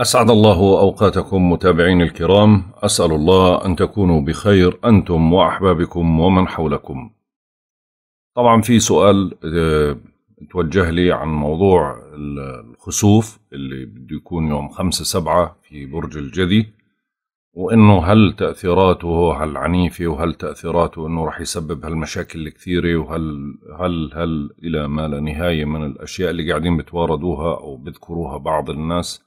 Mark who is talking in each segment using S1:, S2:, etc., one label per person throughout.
S1: أسعد الله أوقاتكم متابعين الكرام أسأل الله أن تكونوا بخير أنتم وأحبابكم ومن حولكم طبعا في سؤال آه، توجه لي عن موضوع الخسوف اللي بده يكون يوم خمسة سبعة في برج الجدي وانه هل تاثيراته هالعنيفة وهل تاثيراته انه رح يسبب هالمشاكل الكثيره وهل هل هل الى ما لا نهايه من الاشياء اللي قاعدين بتواردوها او بذكروها بعض الناس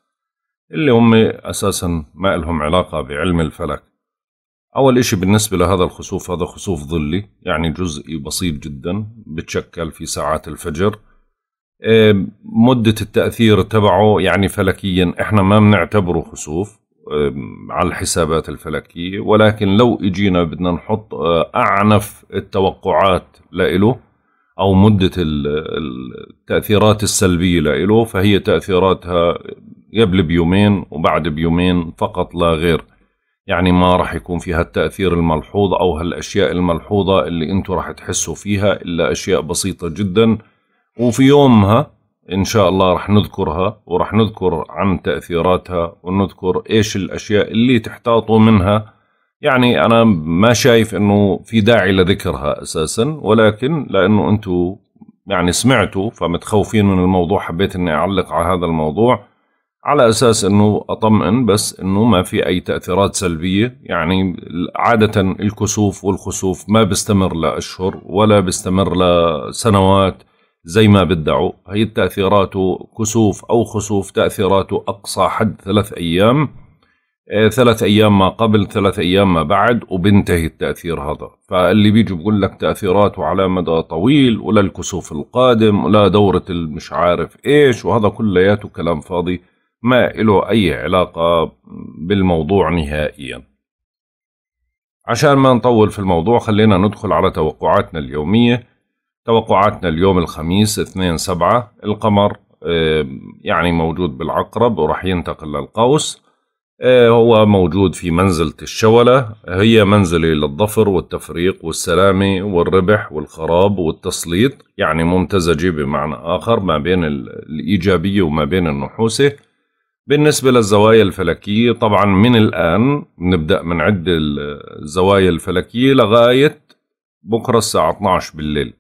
S1: اللي هم أساسا ما لهم علاقة بعلم الفلك أول إشي بالنسبة لهذا الخسوف هذا خسوف ظلي يعني جزئي بسيط جدا بتشكل في ساعات الفجر إيه، مدة التأثير تبعه يعني فلكيا إحنا ما بنعتبره خسوف إيه، على الحسابات الفلكية ولكن لو إجينا بدنا نحط إيه، أعنف التوقعات لإله أو مدة التأثيرات السلبية لإله فهي تأثيراتها قبل بيومين وبعد بيومين فقط لا غير يعني ما راح يكون فيها التأثير الملحوظ أو هالأشياء الملحوظة اللي أنتوا راح تحسوا فيها إلا أشياء بسيطة جدا وفي يومها إن شاء الله راح نذكرها وراح نذكر عن تأثيراتها ونذكر إيش الأشياء اللي تحتاطوا منها يعني أنا ما شايف أنه في داعي لذكرها أساسا ولكن لأنه أنتوا يعني سمعتوا فمتخوفين من الموضوع حبيت أني أعلق على هذا الموضوع على اساس انه اطمئن بس انه ما في اي تاثيرات سلبيه يعني عاده الكسوف والخسوف ما بيستمر لاشهر ولا بيستمر لسنوات زي ما بدعوا هي التاثيرات كسوف او خسوف تاثيراته اقصى حد ثلاث ايام آه، ثلاث ايام ما قبل ثلاث ايام ما بعد وبنتهي التاثير هذا فاللي بيجي بقول لك تاثيراته على مدى طويل ولا الكسوف القادم ولا دوره المش عارف ايش وهذا كلياته كلام فاضي ما له أي علاقة بالموضوع نهائيا عشان ما نطول في الموضوع خلينا ندخل على توقعاتنا اليومية توقعاتنا اليوم الخميس 2 سبعة القمر آه، يعني موجود بالعقرب ورح ينتقل للقوس آه، هو موجود في منزلة الشولة هي منزلة للظفر والتفريق والسلامة والربح والخراب والتسليط يعني ممتزجة بمعنى آخر ما بين الإيجابية وما بين النحوسة بالنسبة للزوايا الفلكية طبعا من الآن نبدأ من عد الزوايا الفلكية لغاية بكرة الساعة 12 بالليل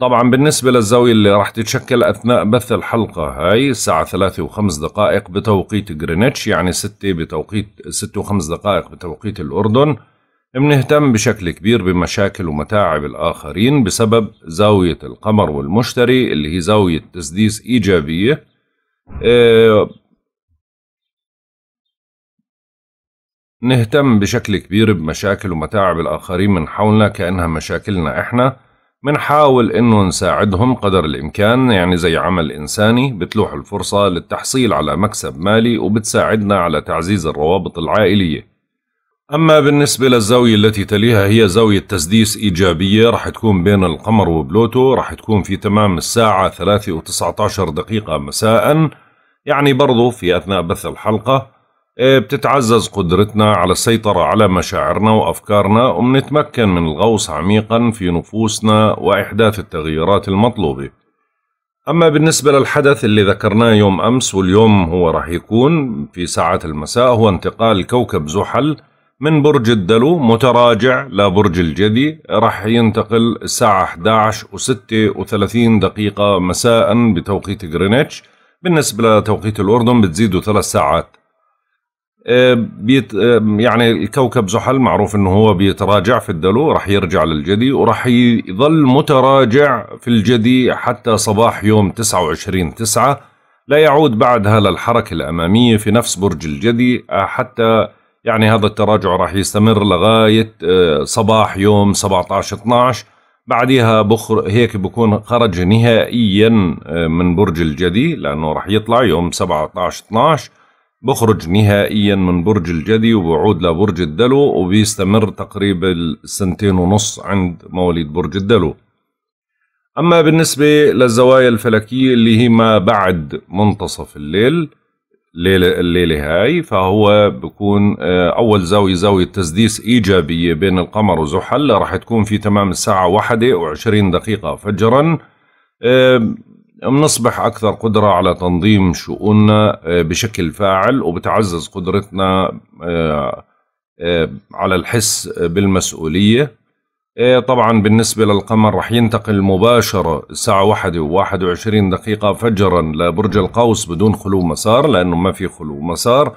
S1: طبعا بالنسبة للزاوية اللي راح تتشكل أثناء بث الحلقة هاي الساعة ثلاثة وخمس دقائق بتوقيت جرينتش يعني ستة بتوقيت ستة وخمس دقائق بتوقيت الأردن بنهتم بشكل كبير بمشاكل ومتاعب الآخرين بسبب زاوية القمر والمشتري اللي هي زاوية تسديس إيجابية آه، نهتم بشكل كبير بمشاكل ومتاعب الآخرين من حولنا كأنها مشاكلنا إحنا بنحاول إنه نساعدهم قدر الإمكان يعني زي عمل إنساني بتلوح الفرصة للتحصيل على مكسب مالي وبتساعدنا على تعزيز الروابط العائلية أما بالنسبة للزاوية التي تليها هي زاوية تسديس إيجابية رح تكون بين القمر وبلوتو رح تكون في تمام الساعة 3 و19 دقيقة مساء يعني برضو في أثناء بث الحلقة إيه، بتتعزز قدرتنا على السيطرة على مشاعرنا وأفكارنا وبنتمكن من الغوص عميقا في نفوسنا وإحداث التغييرات المطلوبة أما بالنسبة للحدث اللي ذكرناه يوم أمس واليوم هو رح يكون في ساعات المساء هو انتقال كوكب زحل من برج الدلو متراجع لبرج الجدي راح ينتقل الساعة 11 و36 دقيقة مساء بتوقيت غرينتش بالنسبة لتوقيت الأردن بتزيدوا ثلاث ساعات آه، بيت آه، يعني الكوكب زحل معروف انه هو بيتراجع في الدلو راح يرجع للجدي وراح يظل متراجع في الجدي حتى صباح يوم 29 9 لا يعود بعدها للحركة الأمامية في نفس برج الجدي آه، حتى يعني هذا التراجع راح يستمر لغاية آه، صباح يوم 17-12 بعدها بخر هيك بكون خرج نهائيا آه، من برج الجدي لأنه راح يطلع يوم 17-12 بخرج نهائيا من برج الجدي وبعود لبرج الدلو وبيستمر تقريبا سنتين ونص عند مواليد برج الدلو أما بالنسبة للزوايا الفلكية اللي هي ما بعد منتصف الليل الليلة, الليلة هاي فهو بكون آه، أول زاوية زاوية تسديس إيجابية بين القمر وزحل راح تكون في تمام الساعة واحدة وعشرين دقيقة فجرا بنصبح أكثر قدرة على تنظيم شؤوننا آه، بشكل فاعل وبتعزز قدرتنا آه، على الحس بالمسؤولية إيه، طبعا بالنسبة للقمر رح ينتقل مباشرة الساعة واحدة وواحد وعشرين دقيقة فجرا لبرج القوس بدون خلو مسار لأنه ما في خلو مسار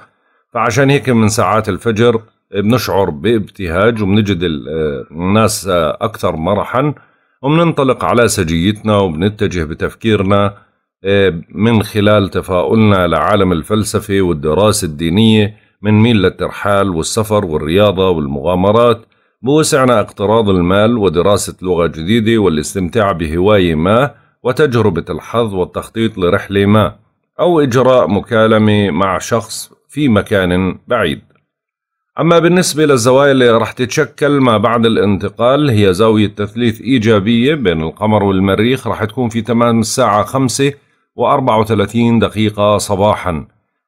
S1: فعشان هيك من ساعات الفجر بنشعر بابتهاج وبنجد آه، الناس أكثر مرحا وبننطلق على سجيتنا وبنتجه بتفكيرنا إيه، من خلال تفاؤلنا لعالم الفلسفة والدراسة الدينية بنميل للترحال والسفر والرياضة والمغامرات بوسعنا اقتراض المال ودراسة لغة جديدة والاستمتاع بهواية ما وتجربة الحظ والتخطيط لرحلة ما أو إجراء مكالمة مع شخص في مكان بعيد أما بالنسبة للزوايا اللي رح تتشكل ما بعد الانتقال هي زاوية تثليث إيجابية بين القمر والمريخ رح تكون في تمام الساعة 5 و34 دقيقة صباحا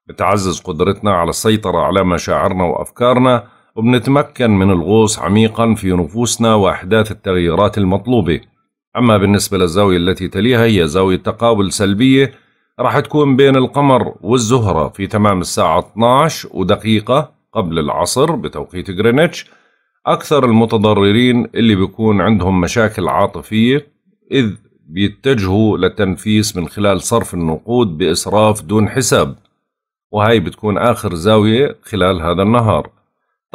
S1: بتعزز قدرتنا على السيطرة على مشاعرنا وأفكارنا وبنتمكن من الغوص عميقا في نفوسنا وأحداث التغييرات المطلوبة أما بالنسبة للزاوية التي تليها هي زاوية تقابل سلبية راح تكون بين القمر والزهرة في تمام الساعة 12 ودقيقة قبل العصر بتوقيت غرينتش أكثر المتضررين اللي بيكون عندهم مشاكل عاطفية إذ بيتجهوا للتنفيس من خلال صرف النقود بإسراف دون حساب وهي بتكون آخر زاوية خلال هذا النهار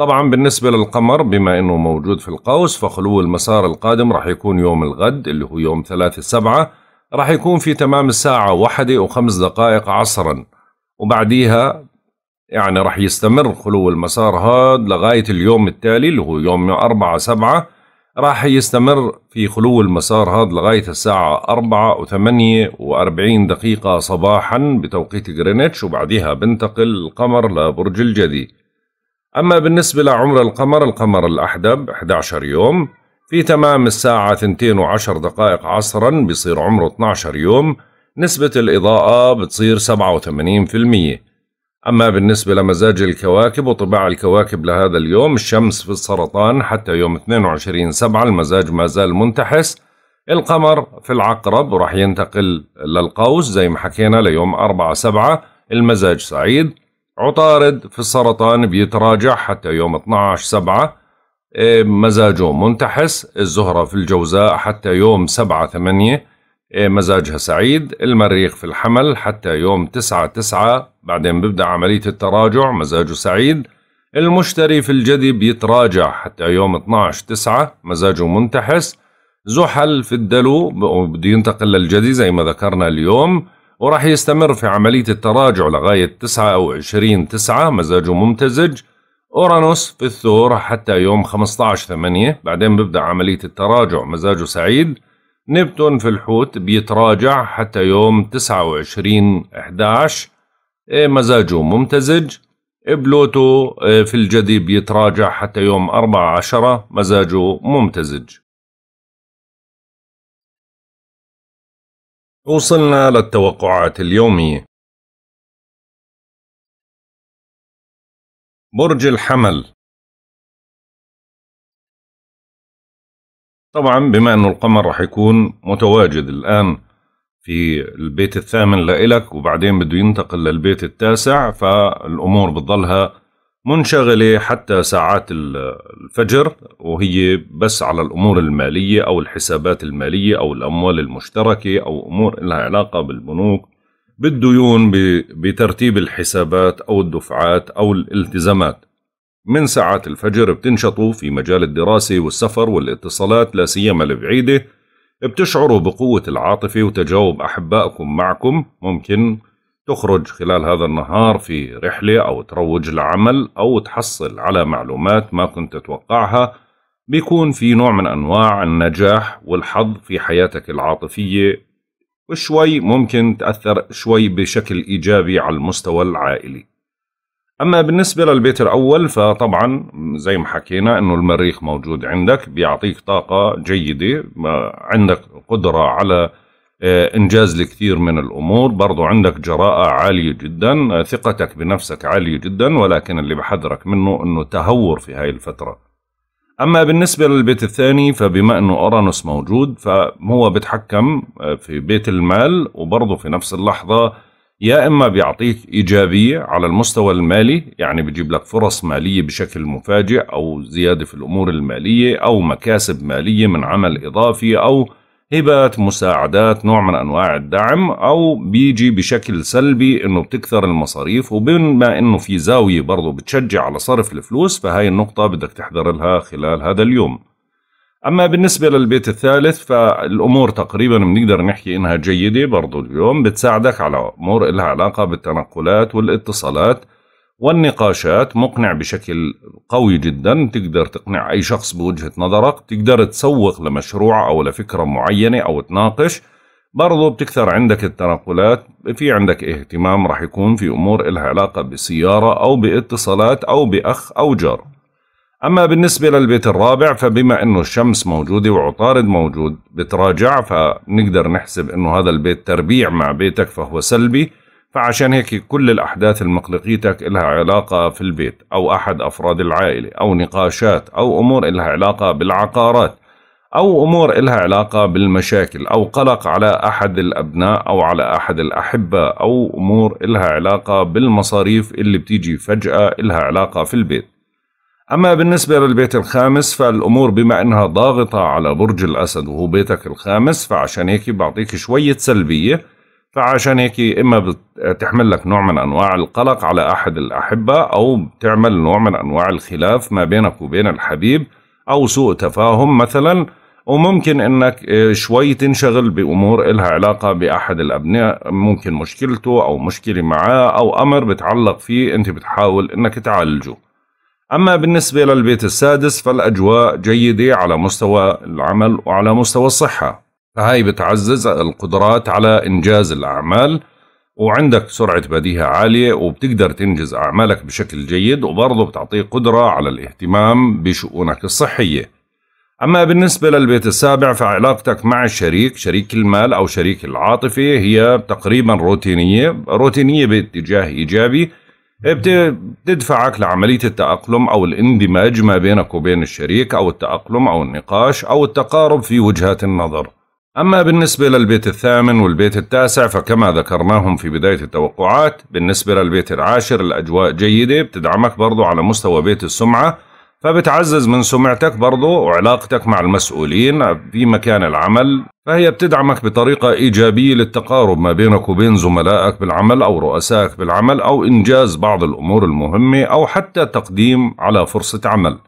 S1: طبعا بالنسبة للقمر بما أنه موجود في القوس فخلو المسار القادم راح يكون يوم الغد اللي هو يوم ثلاثة سبعة راح يكون في تمام الساعة واحدة وخمس دقائق عصرا وبعديها يعني راح يستمر خلو المسار هذا لغاية اليوم التالي اللي هو يوم أربعة سبعة راح يستمر في خلو المسار هذا لغاية الساعة أربعة وثمانية وأربعين دقيقة صباحا بتوقيت غرينتش وبعدها بنتقل القمر لبرج الجدي أما بالنسبة لعمر القمر القمر الأحدب 11 يوم في تمام الساعة 2 وعشر دقائق عصرا بصير عمره 12 يوم نسبة الإضاءة بتصير 87% أما بالنسبة لمزاج الكواكب وطباع الكواكب لهذا اليوم الشمس في السرطان حتى يوم 22 سبعة المزاج ما زال منتحس القمر في العقرب ورح ينتقل للقوس زي ما حكينا ليوم 4 سبعة المزاج سعيد عطارد في السرطان بيتراجع حتى يوم 12 سبعة إيه، مزاجه منتحس الزهرة في الجوزاء حتى يوم سبعة ثمانية إيه، مزاجها سعيد المريخ في الحمل حتى يوم تسعة تسعة بعدين ببدأ عملية التراجع مزاجه سعيد المشتري في الجدي بيتراجع حتى يوم 12 تسعة مزاجه منتحس زحل في الدلو بده ينتقل للجدي زي ما ذكرنا اليوم وراح يستمر في عملية التراجع لغاية تسعة أو 20 مزاجه ممتزج أورانوس في الثور حتى يوم 15 ثمانية بعدين بيبدأ عملية التراجع مزاجه سعيد نبتون في الحوت بيتراجع حتى يوم 29 11 إيه، مزاجه ممتزج بلوتو إيه، في الجدي بيتراجع حتى يوم أربعة عشرة مزاجه ممتزج
S2: وصلنا للتوقعات اليومية برج الحمل
S1: طبعا بما أنه القمر رح يكون متواجد الآن في البيت الثامن لإلك وبعدين بده ينتقل للبيت التاسع فالأمور بتضلها منشغلة حتى ساعات الفجر وهي بس على الأمور المالية أو الحسابات المالية أو الأموال المشتركة أو أمور لها علاقة بالبنوك بالديون بترتيب الحسابات أو الدفعات أو الالتزامات من ساعات الفجر بتنشطوا في مجال الدراسة والسفر والاتصالات لا سيما البعيدة بتشعروا بقوة العاطفة وتجاوب أحبائكم معكم ممكن تخرج خلال هذا النهار في رحلة أو تروج لعمل أو تحصل على معلومات ما كنت تتوقعها بيكون في نوع من أنواع النجاح والحظ في حياتك العاطفية وشوي ممكن تأثر شوي بشكل إيجابي على المستوى العائلي أما بالنسبة للبيت الأول فطبعا زي ما حكينا أنه المريخ موجود عندك بيعطيك طاقة جيدة عندك قدرة على آه، انجاز لكثير من الامور برضو عندك جراءه عاليه جدا آه، ثقتك بنفسك عاليه جدا ولكن اللي بحذرك منه انه تهور في هاي الفتره اما بالنسبه للبيت الثاني فبما انه اورانوس موجود فهو بتحكم آه، في بيت المال وبرضه في نفس اللحظه يا اما بيعطيك ايجابيه على المستوى المالي يعني بجيب لك فرص ماليه بشكل مفاجئ او زياده في الامور الماليه او مكاسب ماليه من عمل اضافي او هبات مساعدات نوع من أنواع الدعم أو بيجي بشكل سلبي إنه بتكثر المصاريف وبما إنه في زاوية برضه بتشجع على صرف الفلوس فهي النقطة بدك تحذر لها خلال هذا اليوم أما بالنسبة للبيت الثالث فالأمور تقريبا بنقدر نحكي إنها جيدة برضو اليوم بتساعدك على أمور إلها علاقة بالتنقلات والاتصالات والنقاشات مقنع بشكل قوي جدا تقدر تقنع أي شخص بوجهة نظرك تقدر تسوق لمشروع أو لفكرة معينة أو تناقش برضو بتكثر عندك التنقلات في عندك اهتمام راح يكون في أمور إلها علاقة بسيارة أو باتصالات أو بأخ أو جار أما بالنسبة للبيت الرابع فبما أنه الشمس موجودة وعطارد موجود بتراجع فنقدر نحسب أنه هذا البيت تربيع مع بيتك فهو سلبي فعشان هيك كل الأحداث المقلقيتك إلها علاقة في البيت أو أحد أفراد العائلة أو نقاشات أو أمور إلها علاقة بالعقارات أو أمور إلها علاقة بالمشاكل أو قلق على أحد الأبناء أو على أحد الأحبة أو أمور إلها علاقة بالمصاريف اللي بتيجي فجأة إلها علاقة في البيت أما بالنسبة للبيت الخامس فالأمور بما أنها ضاغطة على برج الأسد وهو بيتك الخامس فعشان هيك بعطيك شوية سلبية فعشان هيك اما بتحمل لك نوع من انواع القلق على احد الاحبه او بتعمل نوع من انواع الخلاف ما بينك وبين الحبيب او سوء تفاهم مثلا وممكن انك آه، شوي تنشغل بامور إلها علاقه باحد الابناء ممكن مشكلته او مشكله معاه او امر بتعلق فيه انت بتحاول انك تعالجه اما بالنسبه للبيت السادس فالاجواء جيده على مستوى العمل وعلى مستوى الصحه هاي بتعزز القدرات على إنجاز الأعمال وعندك سرعة بديهة عالية وبتقدر تنجز أعمالك بشكل جيد وبرضه بتعطيك قدرة على الاهتمام بشؤونك الصحية أما بالنسبة للبيت السابع فعلاقتك مع الشريك شريك المال أو شريك العاطفة هي تقريبا روتينية روتينية باتجاه إيجابي بتدفعك لعملية التأقلم أو الاندماج ما بينك وبين الشريك أو التأقلم أو النقاش أو التقارب في وجهات النظر أما بالنسبة للبيت الثامن والبيت التاسع فكما ذكرناهم في بداية التوقعات بالنسبة للبيت العاشر الأجواء جيدة بتدعمك برضو على مستوى بيت السمعة فبتعزز من سمعتك برضو وعلاقتك مع المسؤولين في مكان العمل فهي بتدعمك بطريقة إيجابية للتقارب ما بينك وبين زملائك بالعمل أو رؤسائك بالعمل أو إنجاز بعض الأمور المهمة أو حتى تقديم على فرصة عمل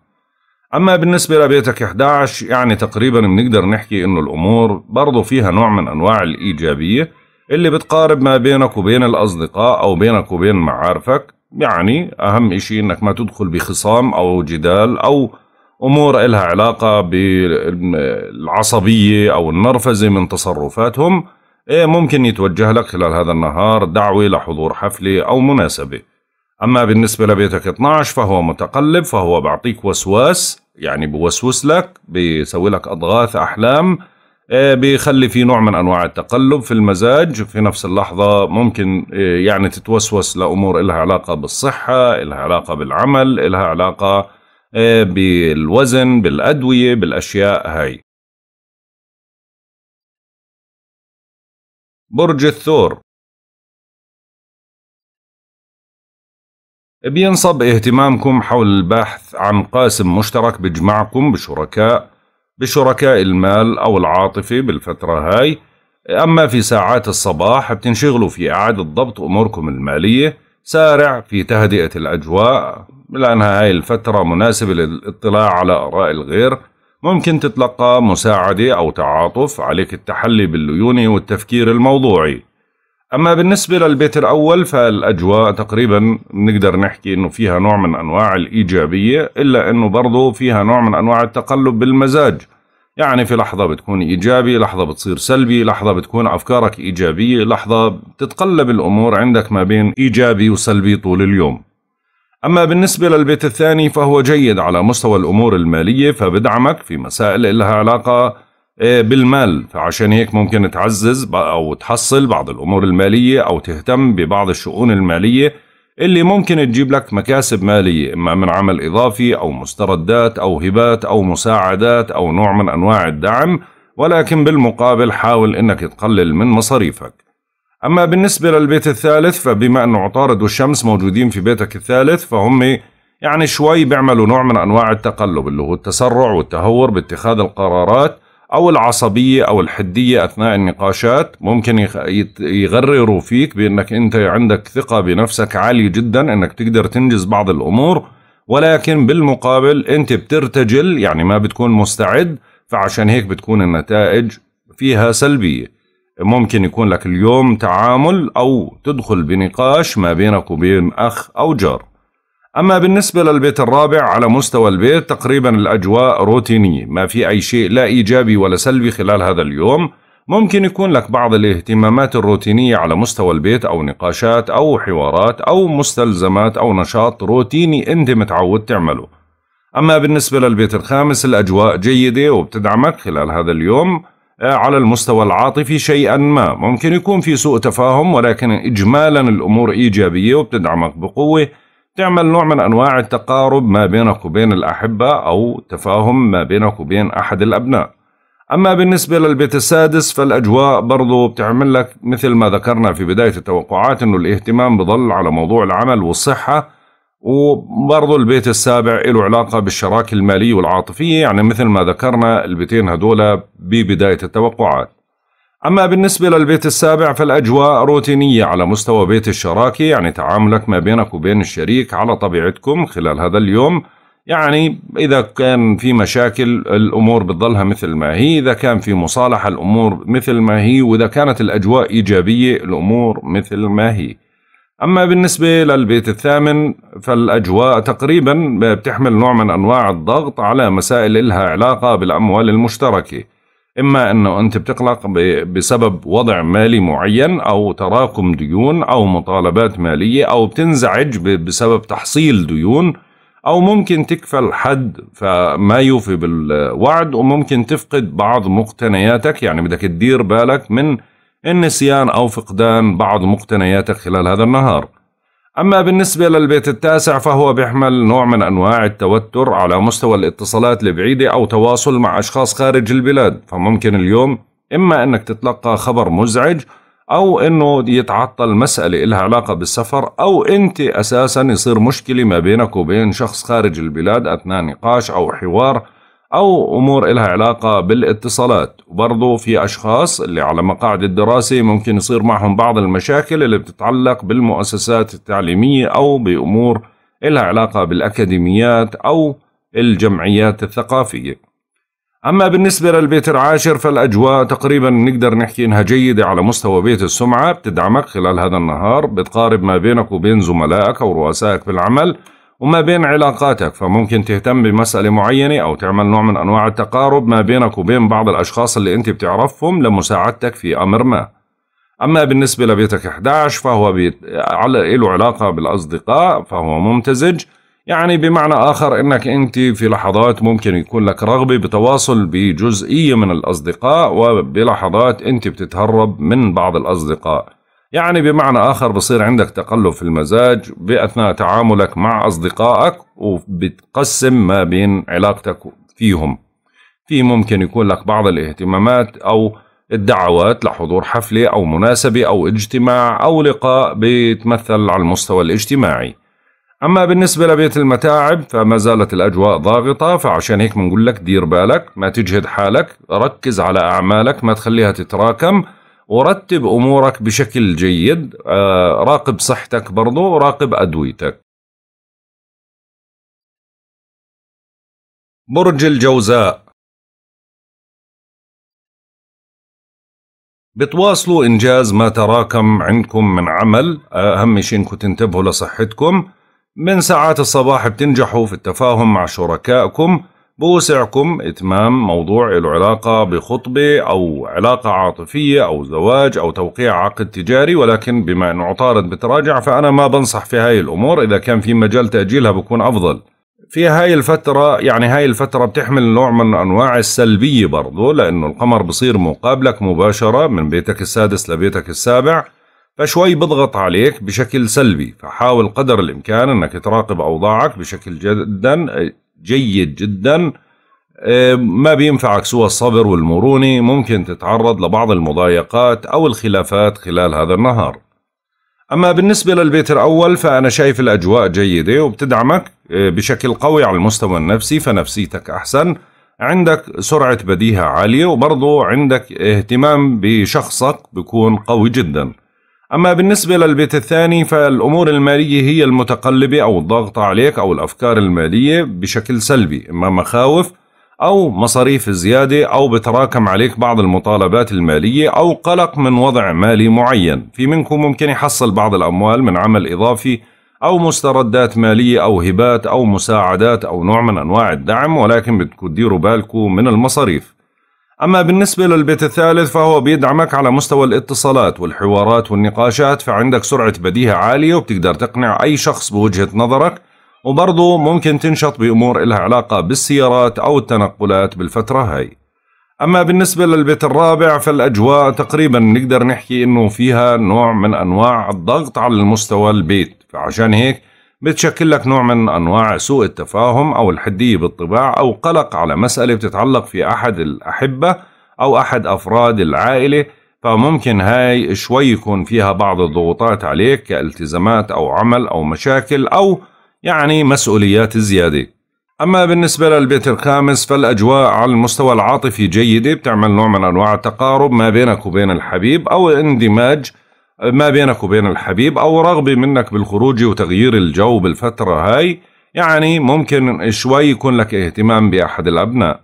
S1: أما بالنسبة لبيتك 11 يعني تقريبا بنقدر نحكي إنه الأمور برضو فيها نوع من أنواع الإيجابية اللي بتقارب ما بينك وبين الأصدقاء أو بينك وبين معارفك يعني أهم إشي إنك ما تدخل بخصام أو جدال أو أمور إلها علاقة بالعصبية أو النرفزة من تصرفاتهم إيه، ممكن يتوجه لك خلال هذا النهار دعوة لحضور حفلة أو مناسبة أما بالنسبة لبيتك 12 فهو متقلب فهو بعطيك وسواس يعني بوسوس لك بيسوي لك أضغاث أحلام آه، بيخلي في نوع من أنواع التقلب في المزاج في نفس اللحظة ممكن آه، يعني تتوسوس لأمور إلها علاقة بالصحة إلها علاقة بالعمل إلها علاقة آه، بالوزن بالأدوية بالأشياء هاي
S2: برج الثور بينصب اهتمامكم
S1: حول البحث عن قاسم مشترك بيجمعكم بشركاء بشركاء المال أو العاطفة بالفترة هاي أما في ساعات الصباح بتنشغلوا في إعادة ضبط أموركم المالية سارع في تهدئة الأجواء لأنها هاي الفترة مناسبة للاطلاع على آراء الغير ممكن تتلقى مساعدة أو تعاطف عليك التحلي بالليونة والتفكير الموضوعي أما بالنسبة للبيت الأول فالأجواء تقريبا نقدر نحكي أنه فيها نوع من أنواع الإيجابية إلا أنه برضه فيها نوع من أنواع التقلب بالمزاج يعني في لحظة بتكون إيجابي لحظة بتصير سلبي لحظة بتكون أفكارك إيجابية لحظة بتتقلب الأمور عندك ما بين إيجابي وسلبي طول اليوم أما بالنسبة للبيت الثاني فهو جيد على مستوى الأمور المالية فبدعمك في مسائل لها علاقة إيه، بالمال فعشان هيك ممكن تعزز أو تحصل بعض الأمور المالية أو تهتم ببعض الشؤون المالية اللي ممكن تجيب لك مكاسب مالية إما من عمل إضافي أو مستردات أو هبات أو مساعدات أو نوع من أنواع الدعم ولكن بالمقابل حاول إنك تقلل من مصاريفك أما بالنسبة للبيت الثالث فبما أنه عطارد والشمس موجودين في بيتك الثالث فهم يعني شوي بيعملوا نوع من أنواع التقلب اللي هو التسرع والتهور باتخاذ القرارات او العصبيه او الحديه اثناء النقاشات ممكن يغرروا فيك بانك انت عندك ثقه بنفسك عاليه جدا انك تقدر تنجز بعض الامور ولكن بالمقابل انت بترتجل يعني ما بتكون مستعد فعشان هيك بتكون النتائج فيها سلبيه ممكن يكون لك اليوم تعامل او تدخل بنقاش ما بينك وبين اخ او جار أما بالنسبة للبيت الرابع على مستوى البيت تقريبا الأجواء روتينية ما في أي شيء لا إيجابي ولا سلبي خلال هذا اليوم ممكن يكون لك بعض الاهتمامات الروتينية على مستوى البيت أو نقاشات أو حوارات أو مستلزمات أو نشاط روتيني أنت متعود تعمله أما بالنسبة للبيت الخامس الأجواء جيدة وبتدعمك خلال هذا اليوم آه، على المستوى العاطفي شيئا ما ممكن يكون في سوء تفاهم ولكن إجمالا الأمور إيجابية وبتدعمك بقوة تعمل نوع من أنواع التقارب ما بينك وبين الأحبة أو تفاهم ما بينك وبين أحد الأبناء أما بالنسبة للبيت السادس فالأجواء برضو بتعمل لك مثل ما ذكرنا في بداية التوقعات أنه الاهتمام بظل على موضوع العمل والصحة وبرضو البيت السابع له علاقة بالشراكة المالية والعاطفية يعني مثل ما ذكرنا البيتين هدول ببداية التوقعات أما بالنسبة للبيت السابع فالأجواء روتينية على مستوى بيت الشراكة يعني تعاملك ما بينك وبين الشريك على طبيعتكم خلال هذا اليوم يعني إذا كان في مشاكل الأمور بتضلها مثل ما هي إذا كان في مصالحة الأمور مثل ما هي وإذا كانت الأجواء إيجابية الأمور مثل ما هي أما بالنسبة للبيت الثامن فالأجواء تقريبا بتحمل نوع من أنواع الضغط على مسائل لها علاقة بالأموال المشتركة اما انه انت بتقلق بسبب وضع مالي معين او تراكم ديون او مطالبات ماليه او بتنزعج بسبب تحصيل ديون او ممكن تكفل حد فما يوفي بالوعد وممكن تفقد بعض مقتنياتك يعني بدك تدير بالك من النسيان او فقدان بعض مقتنياتك خلال هذا النهار أما بالنسبة للبيت التاسع فهو بيحمل نوع من أنواع التوتر على مستوى الاتصالات البعيدة أو تواصل مع أشخاص خارج البلاد فممكن اليوم إما أنك تتلقى خبر مزعج أو أنه يتعطل مسألة إلها علاقة بالسفر أو أنت أساسا يصير مشكلة ما بينك وبين شخص خارج البلاد أثناء نقاش أو حوار أو أمور إلها علاقة بالاتصالات وبرضو في أشخاص اللي على مقاعد الدراسة ممكن يصير معهم بعض المشاكل اللي بتتعلق بالمؤسسات التعليمية أو بأمور إلها علاقة بالأكاديميات أو الجمعيات الثقافية أما بالنسبة للبيت العاشر فالأجواء تقريبا نقدر نحكي إنها جيدة على مستوى بيت السمعة بتدعمك خلال هذا النهار بتقارب ما بينك وبين زملائك أو رؤسائك بالعمل وما بين علاقاتك فممكن تهتم بمسألة معينة أو تعمل نوع من أنواع التقارب ما بينك وبين بعض الأشخاص اللي أنت بتعرفهم لمساعدتك في أمر ما أما بالنسبة لبيتك 11 فهو بي... على... له علاقة بالأصدقاء فهو ممتزج يعني بمعنى آخر أنك أنت في لحظات ممكن يكون لك رغبة بتواصل بجزئية من الأصدقاء وبلحظات أنت بتتهرب من بعض الأصدقاء يعني بمعنى آخر بصير عندك تقلب في المزاج بأثناء تعاملك مع أصدقائك وبتقسم ما بين علاقتك فيهم في ممكن يكون لك بعض الاهتمامات أو الدعوات لحضور حفلة أو مناسبة أو اجتماع أو لقاء بيتمثل على المستوى الاجتماعي أما بالنسبة لبيت المتاعب فما زالت الأجواء ضاغطة فعشان هيك بنقول لك دير بالك ما تجهد حالك ركز على أعمالك ما تخليها تتراكم ورتب امورك بشكل جيد آه، راقب صحتك برضو راقب ادويتك
S2: برج الجوزاء
S1: بتواصلوا إنجاز ما تراكم عندكم من عمل أهم شيء إنكم تنتبهوا لصحتكم من ساعات الصباح بتنجحوا في التفاهم مع شركائكم بوسعكم إتمام موضوع له علاقة بخطبة أو علاقة عاطفية أو زواج أو توقيع عقد تجاري ولكن بما أنه عطارد بتراجع فأنا ما بنصح في هاي الأمور إذا كان في مجال تأجيلها بكون أفضل في هاي الفترة يعني هاي الفترة بتحمل نوع من أنواع السلبية برضو لأنه القمر بصير مقابلك مباشرة من بيتك السادس لبيتك السابع فشوي بضغط عليك بشكل سلبي فحاول قدر الإمكان أنك تراقب أوضاعك بشكل جدا جيد جدا آه، ما بينفعك سوى الصبر والمرونة ممكن تتعرض لبعض المضايقات أو الخلافات خلال هذا النهار أما بالنسبة للبيت الأول فأنا شايف الأجواء جيدة وبتدعمك آه، بشكل قوي على المستوى النفسي فنفسيتك أحسن عندك سرعة بديهة عالية وبرضو عندك اهتمام بشخصك بيكون قوي جداً أما بالنسبة للبيت الثاني فالأمور المالية هي المتقلبة أو الضغط عليك أو الأفكار المالية بشكل سلبي إما مخاوف أو مصاريف زيادة أو بتراكم عليك بعض المطالبات المالية أو قلق من وضع مالي معين في منكم ممكن يحصل بعض الأموال من عمل إضافي أو مستردات مالية أو هبات أو مساعدات أو نوع من أنواع الدعم ولكن بدكم تديروا بالكم من المصاريف أما بالنسبة للبيت الثالث فهو بيدعمك على مستوى الاتصالات والحوارات والنقاشات فعندك سرعة بديهة عالية وبتقدر تقنع أي شخص بوجهة نظرك وبرضه ممكن تنشط بأمور إلها علاقة بالسيارات أو التنقلات بالفترة هاي أما بالنسبة للبيت الرابع فالأجواء تقريبا نقدر نحكي إنه فيها نوع من أنواع الضغط على المستوى البيت فعشان هيك بتشكل لك نوع من أنواع سوء التفاهم أو الحدية بالطباع أو قلق على مسألة بتتعلق في أحد الأحبة أو أحد أفراد العائلة فممكن هاي شوي يكون فيها بعض الضغوطات عليك كالتزامات أو عمل أو مشاكل أو يعني مسؤوليات زيادة أما بالنسبة للبيت الخامس فالأجواء على المستوى العاطفي جيدة بتعمل نوع من أنواع التقارب ما بينك وبين الحبيب أو اندماج ما بينك وبين الحبيب أو رغبة منك بالخروج وتغيير الجو بالفترة هاي يعني ممكن شوي يكون لك اهتمام بأحد الأبناء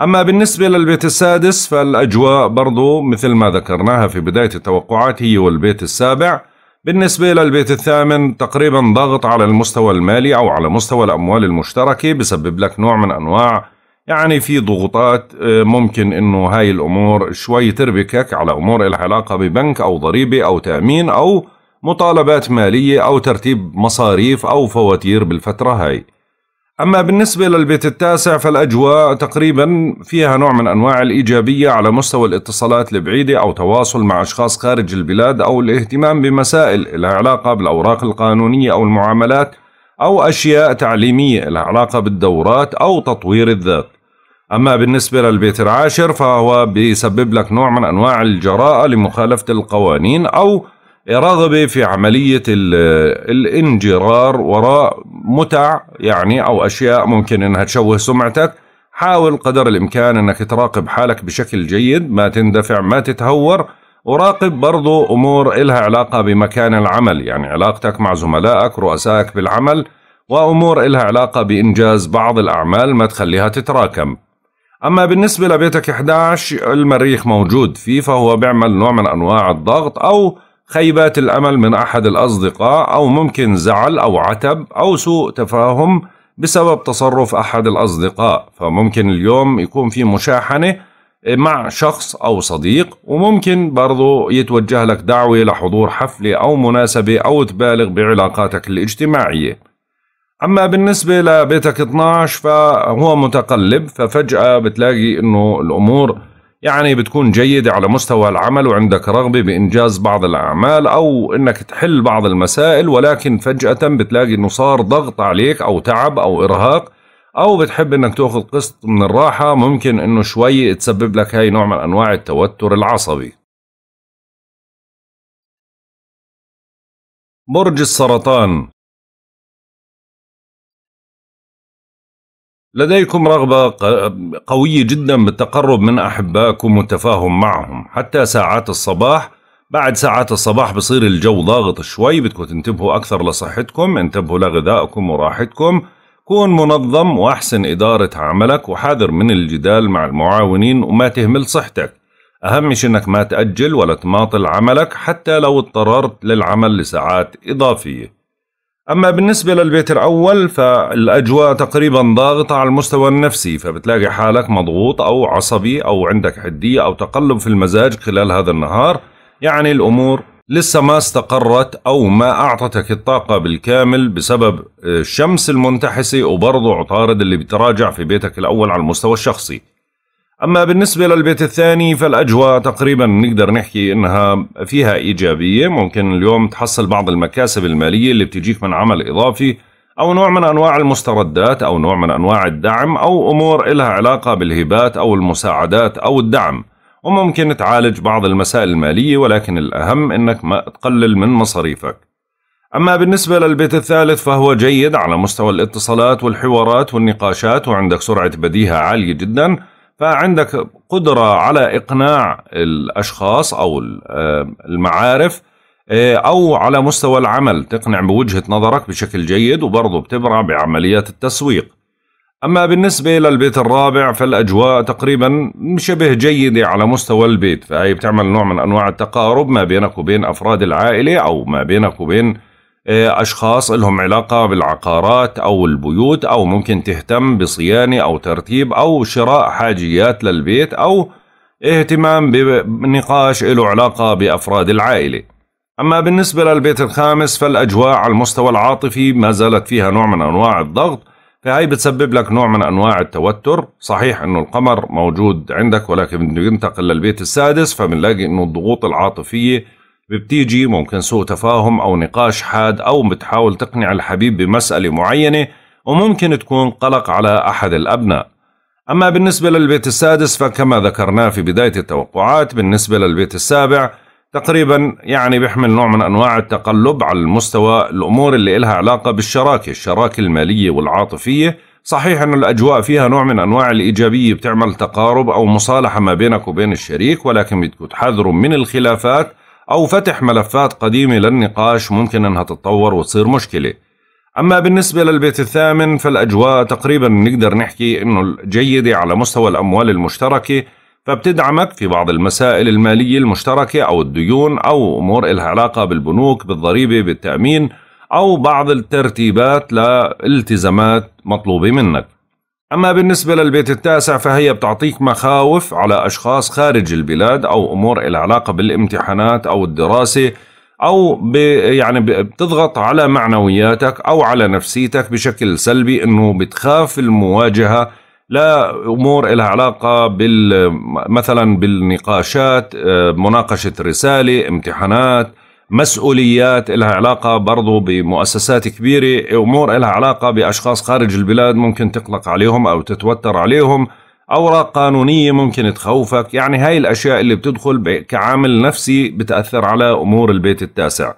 S1: أما بالنسبة للبيت السادس فالأجواء برضو مثل ما ذكرناها في بداية التوقعات هي والبيت السابع بالنسبة للبيت الثامن تقريبا ضغط على المستوى المالي أو على مستوى الأموال المشتركة بسبب لك نوع من أنواع يعني في ضغوطات آه، ممكن انه هاي الامور شوي تربكك على امور العلاقة ببنك او ضريبه او تامين او مطالبات ماليه او ترتيب مصاريف او فواتير بالفتره هاي. اما بالنسبه للبيت التاسع فالاجواء تقريبا فيها نوع من انواع الايجابيه على مستوى الاتصالات البعيده او تواصل مع اشخاص خارج البلاد او الاهتمام بمسائل العلاقة بالاوراق القانونيه او المعاملات أو أشياء تعليمية لها علاقة بالدورات أو تطوير الذات أما بالنسبة للبيت العاشر فهو بيسبب لك نوع من أنواع الجراءة لمخالفة القوانين أو رغبة في عملية الانجرار وراء متع يعني أو أشياء ممكن أنها تشوه سمعتك حاول قدر الإمكان أنك تراقب حالك بشكل جيد ما تندفع ما تتهور وراقب برضو أمور إلها علاقة بمكان العمل يعني علاقتك مع زملائك رؤسائك بالعمل وأمور إلها علاقة بإنجاز بعض الأعمال ما تخليها تتراكم أما بالنسبة لبيتك 11 المريخ موجود فيه فهو بيعمل نوع من أنواع الضغط أو خيبات الأمل من أحد الأصدقاء أو ممكن زعل أو عتب أو سوء تفاهم بسبب تصرف أحد الأصدقاء فممكن اليوم يكون في مشاحنة مع شخص أو صديق وممكن برضو يتوجه لك دعوة لحضور حفلة أو مناسبة أو تبالغ بعلاقاتك الاجتماعية أما بالنسبة لبيتك 12 فهو متقلب ففجأة بتلاقي أنه الأمور يعني بتكون جيدة على مستوى العمل وعندك رغبة بإنجاز بعض الأعمال أو أنك تحل بعض المسائل ولكن فجأة بتلاقي أنه صار ضغط عليك أو تعب أو إرهاق او بتحب انك تاخذ قسط من الراحه ممكن انه شوي تسبب لك هاي نوع من انواع التوتر العصبي
S2: برج السرطان
S1: لديكم رغبة قوية جدا بالتقرب من أحبائكم والتفاهم معهم حتى ساعات الصباح بعد ساعات الصباح بصير الجو ضاغط شوي بدكم تنتبهوا أكثر لصحتكم انتبهوا لغذائكم وراحتكم كون منظم وأحسن إدارة عملك وحذر من الجدال مع المعاونين وما تهمل صحتك أهم شيء أنك ما تأجل ولا تماطل عملك حتى لو اضطررت للعمل لساعات إضافية أما بالنسبة للبيت الأول فالأجواء تقريبا ضاغطة على المستوى النفسي فبتلاقي حالك مضغوط أو عصبي أو عندك حدية أو تقلب في المزاج خلال هذا النهار يعني الأمور لسه ما استقرت أو ما أعطتك الطاقة بالكامل بسبب آه، الشمس المنتحسة وبرضه عطارد اللي بتراجع في بيتك الأول على المستوى الشخصي أما بالنسبة للبيت الثاني فالأجواء تقريبا نقدر نحكي إنها فيها إيجابية ممكن اليوم تحصل بعض المكاسب المالية اللي بتجيك من عمل إضافي أو نوع من أنواع المستردات أو نوع من أنواع الدعم أو أمور إلها علاقة بالهبات أو المساعدات أو الدعم وممكن تعالج بعض المسائل المالية ولكن الأهم أنك ما تقلل من مصاريفك أما بالنسبة للبيت الثالث فهو جيد على مستوى الاتصالات والحوارات والنقاشات وعندك سرعة بديهة عالية جدا فعندك قدرة على إقناع الأشخاص أو آه، المعارف آه، أو على مستوى العمل تقنع بوجهة نظرك بشكل جيد وبرضه بتبرع بعمليات التسويق أما بالنسبة للبيت الرابع فالأجواء تقريبا شبه جيدة على مستوى البيت فهي بتعمل نوع من أنواع التقارب ما بينك وبين أفراد العائلة أو ما بينك وبين آه، أشخاص لهم علاقة بالعقارات أو البيوت أو ممكن تهتم بصيانة أو ترتيب أو شراء حاجيات للبيت أو اهتمام بنقاش له علاقة بأفراد العائلة أما بالنسبة للبيت الخامس فالأجواء على المستوى العاطفي ما زالت فيها نوع من أنواع الضغط فهي بتسبب لك نوع من أنواع التوتر صحيح أنه القمر موجود عندك ولكن بده ينتقل للبيت السادس فبنلاقي أنه الضغوط العاطفية بتيجي ممكن سوء تفاهم أو نقاش حاد أو بتحاول تقنع الحبيب بمسألة معينة وممكن تكون قلق على أحد الأبناء أما بالنسبة للبيت السادس فكما ذكرناه في بداية التوقعات بالنسبة للبيت السابع تقريبا يعني بيحمل نوع من أنواع التقلب على المستوى الأمور اللي إلها علاقة بالشراكة الشراكة المالية والعاطفية صحيح أن الأجواء فيها نوع من أنواع الإيجابية بتعمل تقارب أو مصالحة ما بينك وبين الشريك ولكن بدكم تحذروا من الخلافات أو فتح ملفات قديمة للنقاش ممكن أنها تتطور وتصير مشكلة أما بالنسبة للبيت الثامن فالأجواء تقريبا نقدر نحكي أنه جيدة على مستوى الأموال المشتركة فبتدعمك في بعض المسائل المالية المشتركة أو الديون أو أمور إلها علاقة بالبنوك بالضريبة بالتأمين أو بعض الترتيبات لالتزامات مطلوبة منك أما بالنسبة للبيت التاسع فهي بتعطيك مخاوف على أشخاص خارج البلاد أو أمور إلها علاقة بالامتحانات أو الدراسة أو يعني بتضغط على معنوياتك أو على نفسيتك بشكل سلبي أنه بتخاف المواجهة لا امور لها علاقه بال مثلا بالنقاشات آه، مناقشه رساله امتحانات مسؤوليات لها علاقة برضو بمؤسسات كبيرة أمور لها علاقة بأشخاص خارج البلاد ممكن تقلق عليهم أو تتوتر عليهم أوراق قانونية ممكن تخوفك يعني هاي الأشياء اللي بتدخل كعامل نفسي بتأثر على أمور البيت التاسع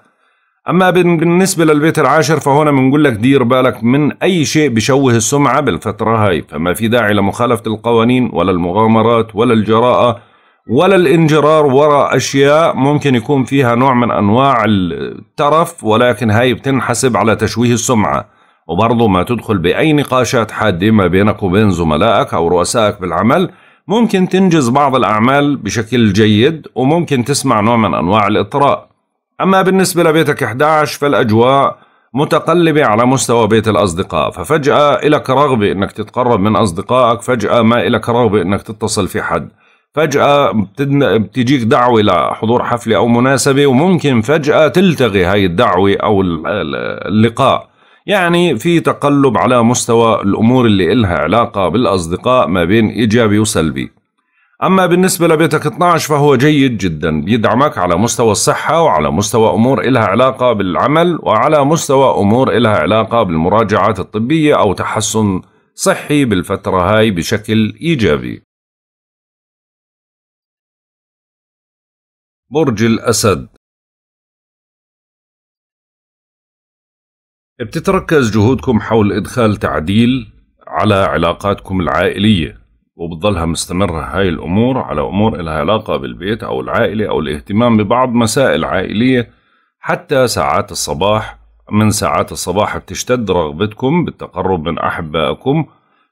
S1: أما بالنسبة للبيت العاشر فهنا بنقول لك دير بالك من أي شيء بشوه السمعة بالفترة هاي فما في داعي لمخالفة القوانين ولا المغامرات ولا الجراءة ولا الانجرار وراء أشياء ممكن يكون فيها نوع من أنواع الترف ولكن هاي بتنحسب على تشويه السمعة وبرضه ما تدخل بأي نقاشات حادة ما بينك وبين زملائك أو رؤسائك بالعمل ممكن تنجز بعض الأعمال بشكل جيد وممكن تسمع نوع من أنواع الإطراء أما بالنسبة لبيتك 11 فالأجواء متقلبة على مستوى بيت الأصدقاء ففجأة إلك رغبة أنك تتقرب من أصدقائك فجأة ما إلك رغبة أنك تتصل في حد فجأة بتجيك دعوة لحضور حفلة أو مناسبة وممكن فجأة تلتغي هاي الدعوة أو اللقاء يعني في تقلب على مستوى الأمور اللي إلها علاقة بالأصدقاء ما بين إيجابي وسلبي أما بالنسبة لبيتك 12 فهو جيد جدا بيدعمك على مستوى الصحة وعلى مستوى أمور إلها علاقة بالعمل وعلى مستوى أمور إلها علاقة بالمراجعات الطبية أو تحسن صحي بالفترة هاي بشكل إيجابي
S2: برج الأسد
S1: بتتركز جهودكم حول إدخال تعديل على علاقاتكم العائلية وبتضلها مستمرة هاي الأمور على أمور إلها علاقة بالبيت أو العائلة أو الاهتمام ببعض مسائل عائلية حتى ساعات الصباح من ساعات الصباح بتشتد رغبتكم بالتقرب من أحبائكم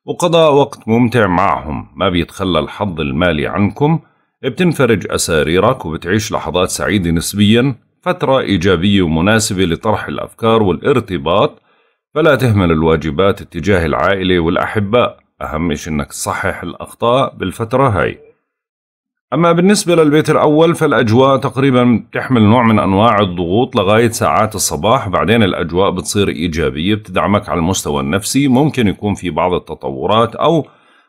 S1: وقضاء وقت ممتع معهم ما بيتخلى الحظ المالي عنكم بتنفرج أساريرك وبتعيش لحظات سعيدة نسبيا فترة إيجابية ومناسبة لطرح الأفكار والارتباط فلا تهمل الواجبات اتجاه العائلة والأحباء أهم شيء أنك تصحح الأخطاء بالفترة هاي أما بالنسبة للبيت الأول فالأجواء تقريبا بتحمل نوع من أنواع الضغوط لغاية ساعات الصباح بعدين الأجواء بتصير إيجابية بتدعمك على المستوى النفسي ممكن يكون في بعض التطورات أو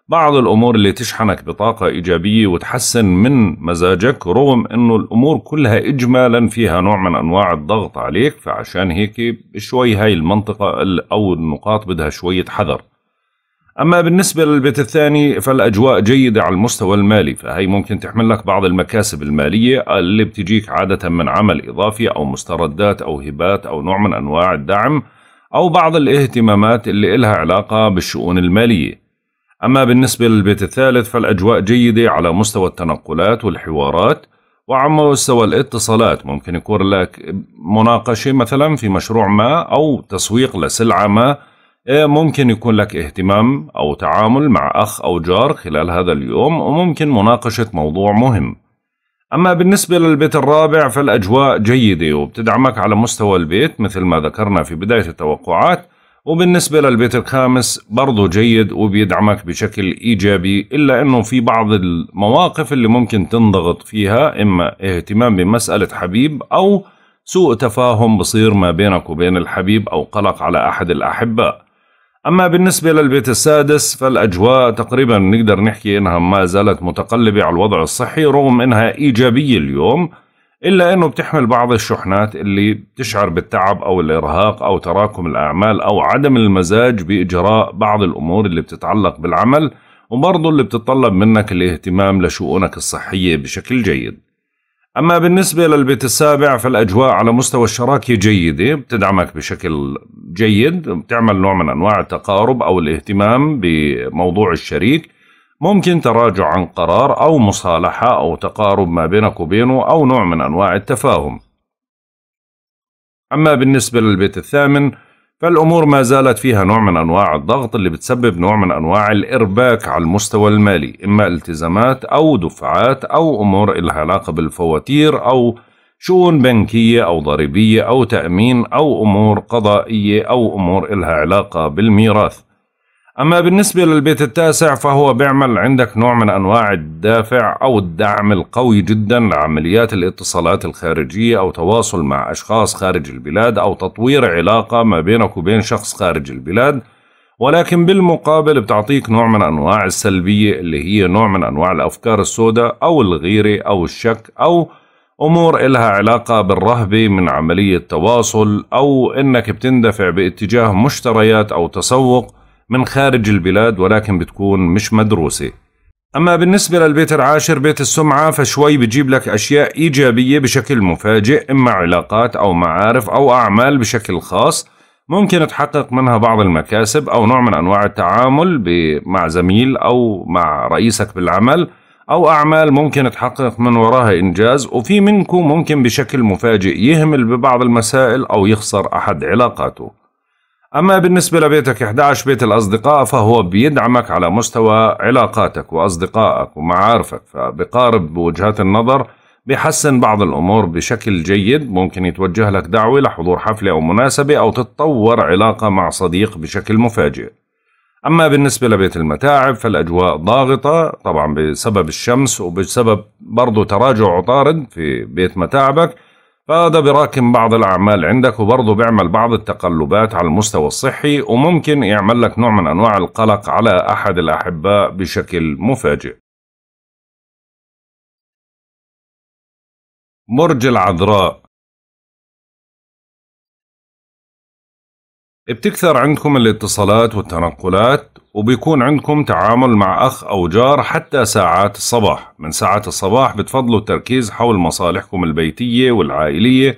S1: بعض الأمور اللي تشحنك بطاقة إيجابية وتحسن من مزاجك رغم أنه الأمور كلها إجمالا فيها نوع من أنواع الضغط عليك فعشان هيك شوي هاي المنطقة أو النقاط بدها شوية حذر أما بالنسبة للبيت الثاني فالأجواء جيدة على المستوى المالي فهي ممكن تحمل لك بعض المكاسب المالية اللي بتجيك عادة من عمل إضافي أو مستردات أو هبات أو نوع من أنواع الدعم أو بعض الاهتمامات اللي إلها علاقة بالشؤون المالية أما بالنسبة للبيت الثالث فالأجواء جيدة على مستوى التنقلات والحوارات وعلى مستوى الاتصالات ممكن يكون لك مناقشة مثلا في مشروع ما أو تسويق لسلعة ما إيه، ممكن يكون لك اهتمام أو تعامل مع أخ أو جار خلال هذا اليوم وممكن مناقشة موضوع مهم أما بالنسبة للبيت الرابع فالأجواء جيدة وبتدعمك على مستوى البيت مثل ما ذكرنا في بداية التوقعات وبالنسبة للبيت الخامس برضه جيد وبيدعمك بشكل إيجابي إلا أنه في بعض المواقف اللي ممكن تنضغط فيها إما اهتمام بمسألة حبيب أو سوء تفاهم بصير ما بينك وبين الحبيب أو قلق على أحد الأحباء أما بالنسبة للبيت السادس فالأجواء تقريبا نقدر نحكي إنها ما زالت متقلبة على الوضع الصحي رغم إنها إيجابية اليوم إلا إنه بتحمل بعض الشحنات اللي بتشعر بالتعب أو الإرهاق أو تراكم الأعمال أو عدم المزاج بإجراء بعض الأمور اللي بتتعلق بالعمل وبرضه اللي بتطلب منك الاهتمام لشؤونك الصحية بشكل جيد أما بالنسبة للبيت السابع فالأجواء على مستوى الشراكة جيدة بتدعمك بشكل جيد بتعمل نوع من أنواع التقارب أو الاهتمام بموضوع الشريك ممكن تراجع عن قرار أو مصالحة أو تقارب ما بينك وبينه أو نوع من أنواع التفاهم أما بالنسبة للبيت الثامن فالأمور ما زالت فيها نوع من أنواع الضغط اللي بتسبب نوع من أنواع الإرباك على المستوى المالي إما التزامات أو دفعات أو أمور إلها علاقة بالفواتير أو شؤون بنكية أو ضريبية أو تأمين أو أمور قضائية أو أمور إلها علاقة بالميراث أما بالنسبة للبيت التاسع فهو بيعمل عندك نوع من أنواع الدافع أو الدعم القوي جدا لعمليات الاتصالات الخارجية أو تواصل مع أشخاص خارج البلاد أو تطوير علاقة ما بينك وبين شخص خارج البلاد ولكن بالمقابل بتعطيك نوع من أنواع السلبية اللي هي نوع من أنواع الأفكار السوداء أو الغيرة أو الشك أو أمور إلها علاقة بالرهبة من عملية تواصل أو إنك بتندفع باتجاه مشتريات أو تسوق من خارج البلاد ولكن بتكون مش مدروسة أما بالنسبة للبيت العاشر بيت السمعة فشوي بجيب لك أشياء إيجابية بشكل مفاجئ إما علاقات أو معارف أو أعمال بشكل خاص ممكن تحقق منها بعض المكاسب أو نوع من أنواع التعامل مع زميل أو مع رئيسك بالعمل أو أعمال ممكن تحقق من وراها إنجاز وفي منكم ممكن بشكل مفاجئ يهمل ببعض المسائل أو يخسر أحد علاقاته أما بالنسبة لبيتك 11 بيت الأصدقاء فهو بيدعمك على مستوى علاقاتك وأصدقائك ومعارفك فبقارب وجهات النظر بيحسن بعض الأمور بشكل جيد ممكن يتوجه لك دعوة لحضور حفلة أو مناسبة أو تتطور علاقة مع صديق بشكل مفاجئ أما بالنسبة لبيت المتاعب فالأجواء ضاغطة طبعا بسبب الشمس وبسبب برضو تراجع عطارد في بيت متاعبك فهذا براكم بعض الأعمال عندك وبرضه بيعمل بعض التقلبات على المستوى الصحي وممكن يعمل لك نوع من أنواع القلق على أحد الأحباء بشكل مفاجئ
S2: برج العذراء
S1: بتكثر عندكم الاتصالات والتنقلات وبيكون عندكم تعامل مع أخ أو جار حتى ساعات الصباح من ساعات الصباح بتفضلوا التركيز حول مصالحكم البيتية والعائلية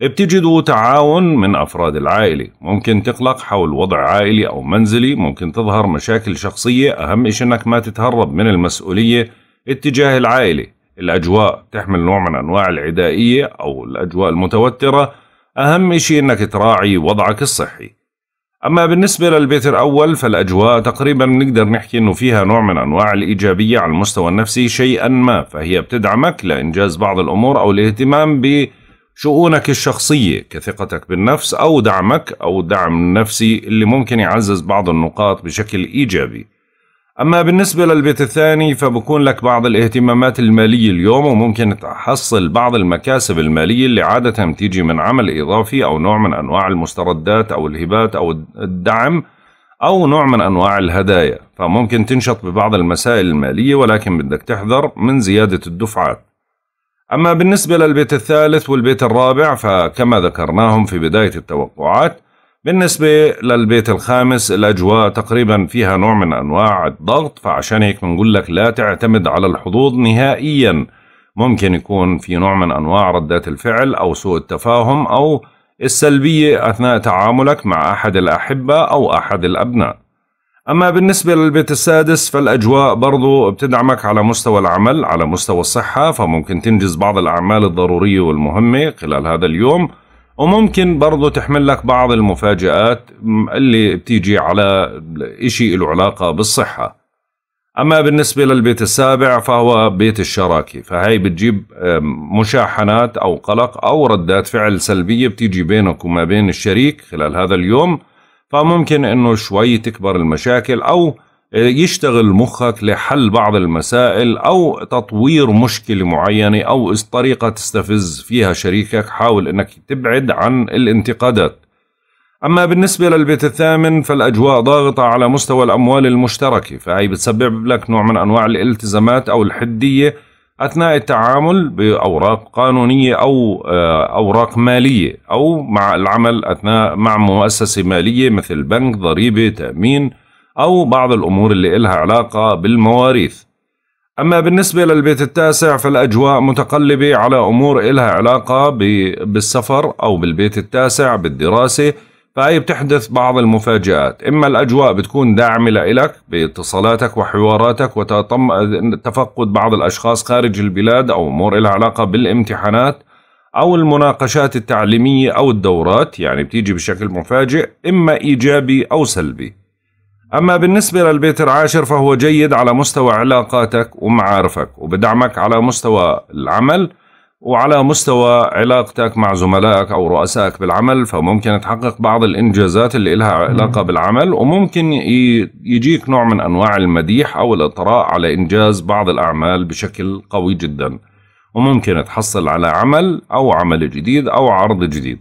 S1: بتجدوا تعاون من أفراد العائلة ممكن تقلق حول وضع عائلي أو منزلي ممكن تظهر مشاكل شخصية أهم إشي أنك ما تتهرب من المسؤولية اتجاه العائلة الأجواء تحمل نوع من أنواع العدائية أو الأجواء المتوترة أهم إشي أنك تراعي وضعك الصحي أما بالنسبة للبيت الأول فالأجواء تقريبا نقدر نحكي أنه فيها نوع من أنواع الإيجابية على المستوى النفسي شيئا ما فهي بتدعمك لإنجاز بعض الأمور أو الاهتمام بشؤونك الشخصية كثقتك بالنفس أو دعمك أو الدعم النفسي اللي ممكن يعزز بعض النقاط بشكل إيجابي أما بالنسبة للبيت الثاني فبكون لك بعض الاهتمامات المالية اليوم وممكن تحصل بعض المكاسب المالية اللي عادة بتيجي من عمل إضافي أو نوع من أنواع المستردات أو الهبات أو الدعم أو نوع من أنواع الهدايا فممكن تنشط ببعض المسائل المالية ولكن بدك تحذر من زيادة الدفعات أما بالنسبة للبيت الثالث والبيت الرابع فكما ذكرناهم في بداية التوقعات بالنسبة للبيت الخامس الأجواء تقريبا فيها نوع من أنواع الضغط فعشان هيك بنقول لك لا تعتمد على الحظوظ نهائيا ممكن يكون في نوع من أنواع ردات الفعل أو سوء التفاهم أو السلبية أثناء تعاملك مع أحد الأحبة أو أحد الأبناء أما بالنسبة للبيت السادس فالأجواء برضو بتدعمك على مستوى العمل على مستوى الصحة فممكن تنجز بعض الأعمال الضرورية والمهمة خلال هذا اليوم وممكن برضه تحمل لك بعض المفاجآت اللي بتيجي على إشي له علاقة بالصحة أما بالنسبة للبيت السابع فهو بيت الشراكة فهي بتجيب مشاحنات أو قلق أو ردات فعل سلبية بتيجي بينك وما بين الشريك خلال هذا اليوم فممكن أنه شوي تكبر المشاكل أو يشتغل مخك لحل بعض المسائل أو تطوير مشكلة معينة أو طريقة تستفز فيها شريكك حاول أنك تبعد عن الانتقادات أما بالنسبة للبيت الثامن فالأجواء ضاغطة على مستوى الأموال المشتركة فهي بتسبب لك نوع من أنواع الالتزامات أو الحدية أثناء التعامل بأوراق قانونية أو آه، أوراق مالية أو مع العمل أثناء مع مؤسسة مالية مثل بنك ضريبة تأمين أو بعض الأمور اللي إلها علاقة بالمواريث أما بالنسبة للبيت التاسع فالأجواء متقلبة على أمور إلها علاقة بالسفر أو بالبيت التاسع بالدراسة فهي بتحدث بعض المفاجآت إما الأجواء بتكون داعمة لإلك باتصالاتك وحواراتك وتفقد بعض الأشخاص خارج البلاد أو أمور إلها علاقة بالامتحانات أو المناقشات التعليمية أو الدورات يعني بتيجي بشكل مفاجئ إما إيجابي أو سلبي أما بالنسبة للبيت العاشر فهو جيد على مستوى علاقاتك ومعارفك وبدعمك على مستوى العمل وعلى مستوى علاقتك مع زملائك أو رؤسائك بالعمل فممكن تحقق بعض الإنجازات اللي لها علاقة بالعمل وممكن يجيك نوع من أنواع المديح أو الإطراء على إنجاز بعض الأعمال بشكل قوي جدا وممكن تحصل على عمل أو عمل جديد أو عرض جديد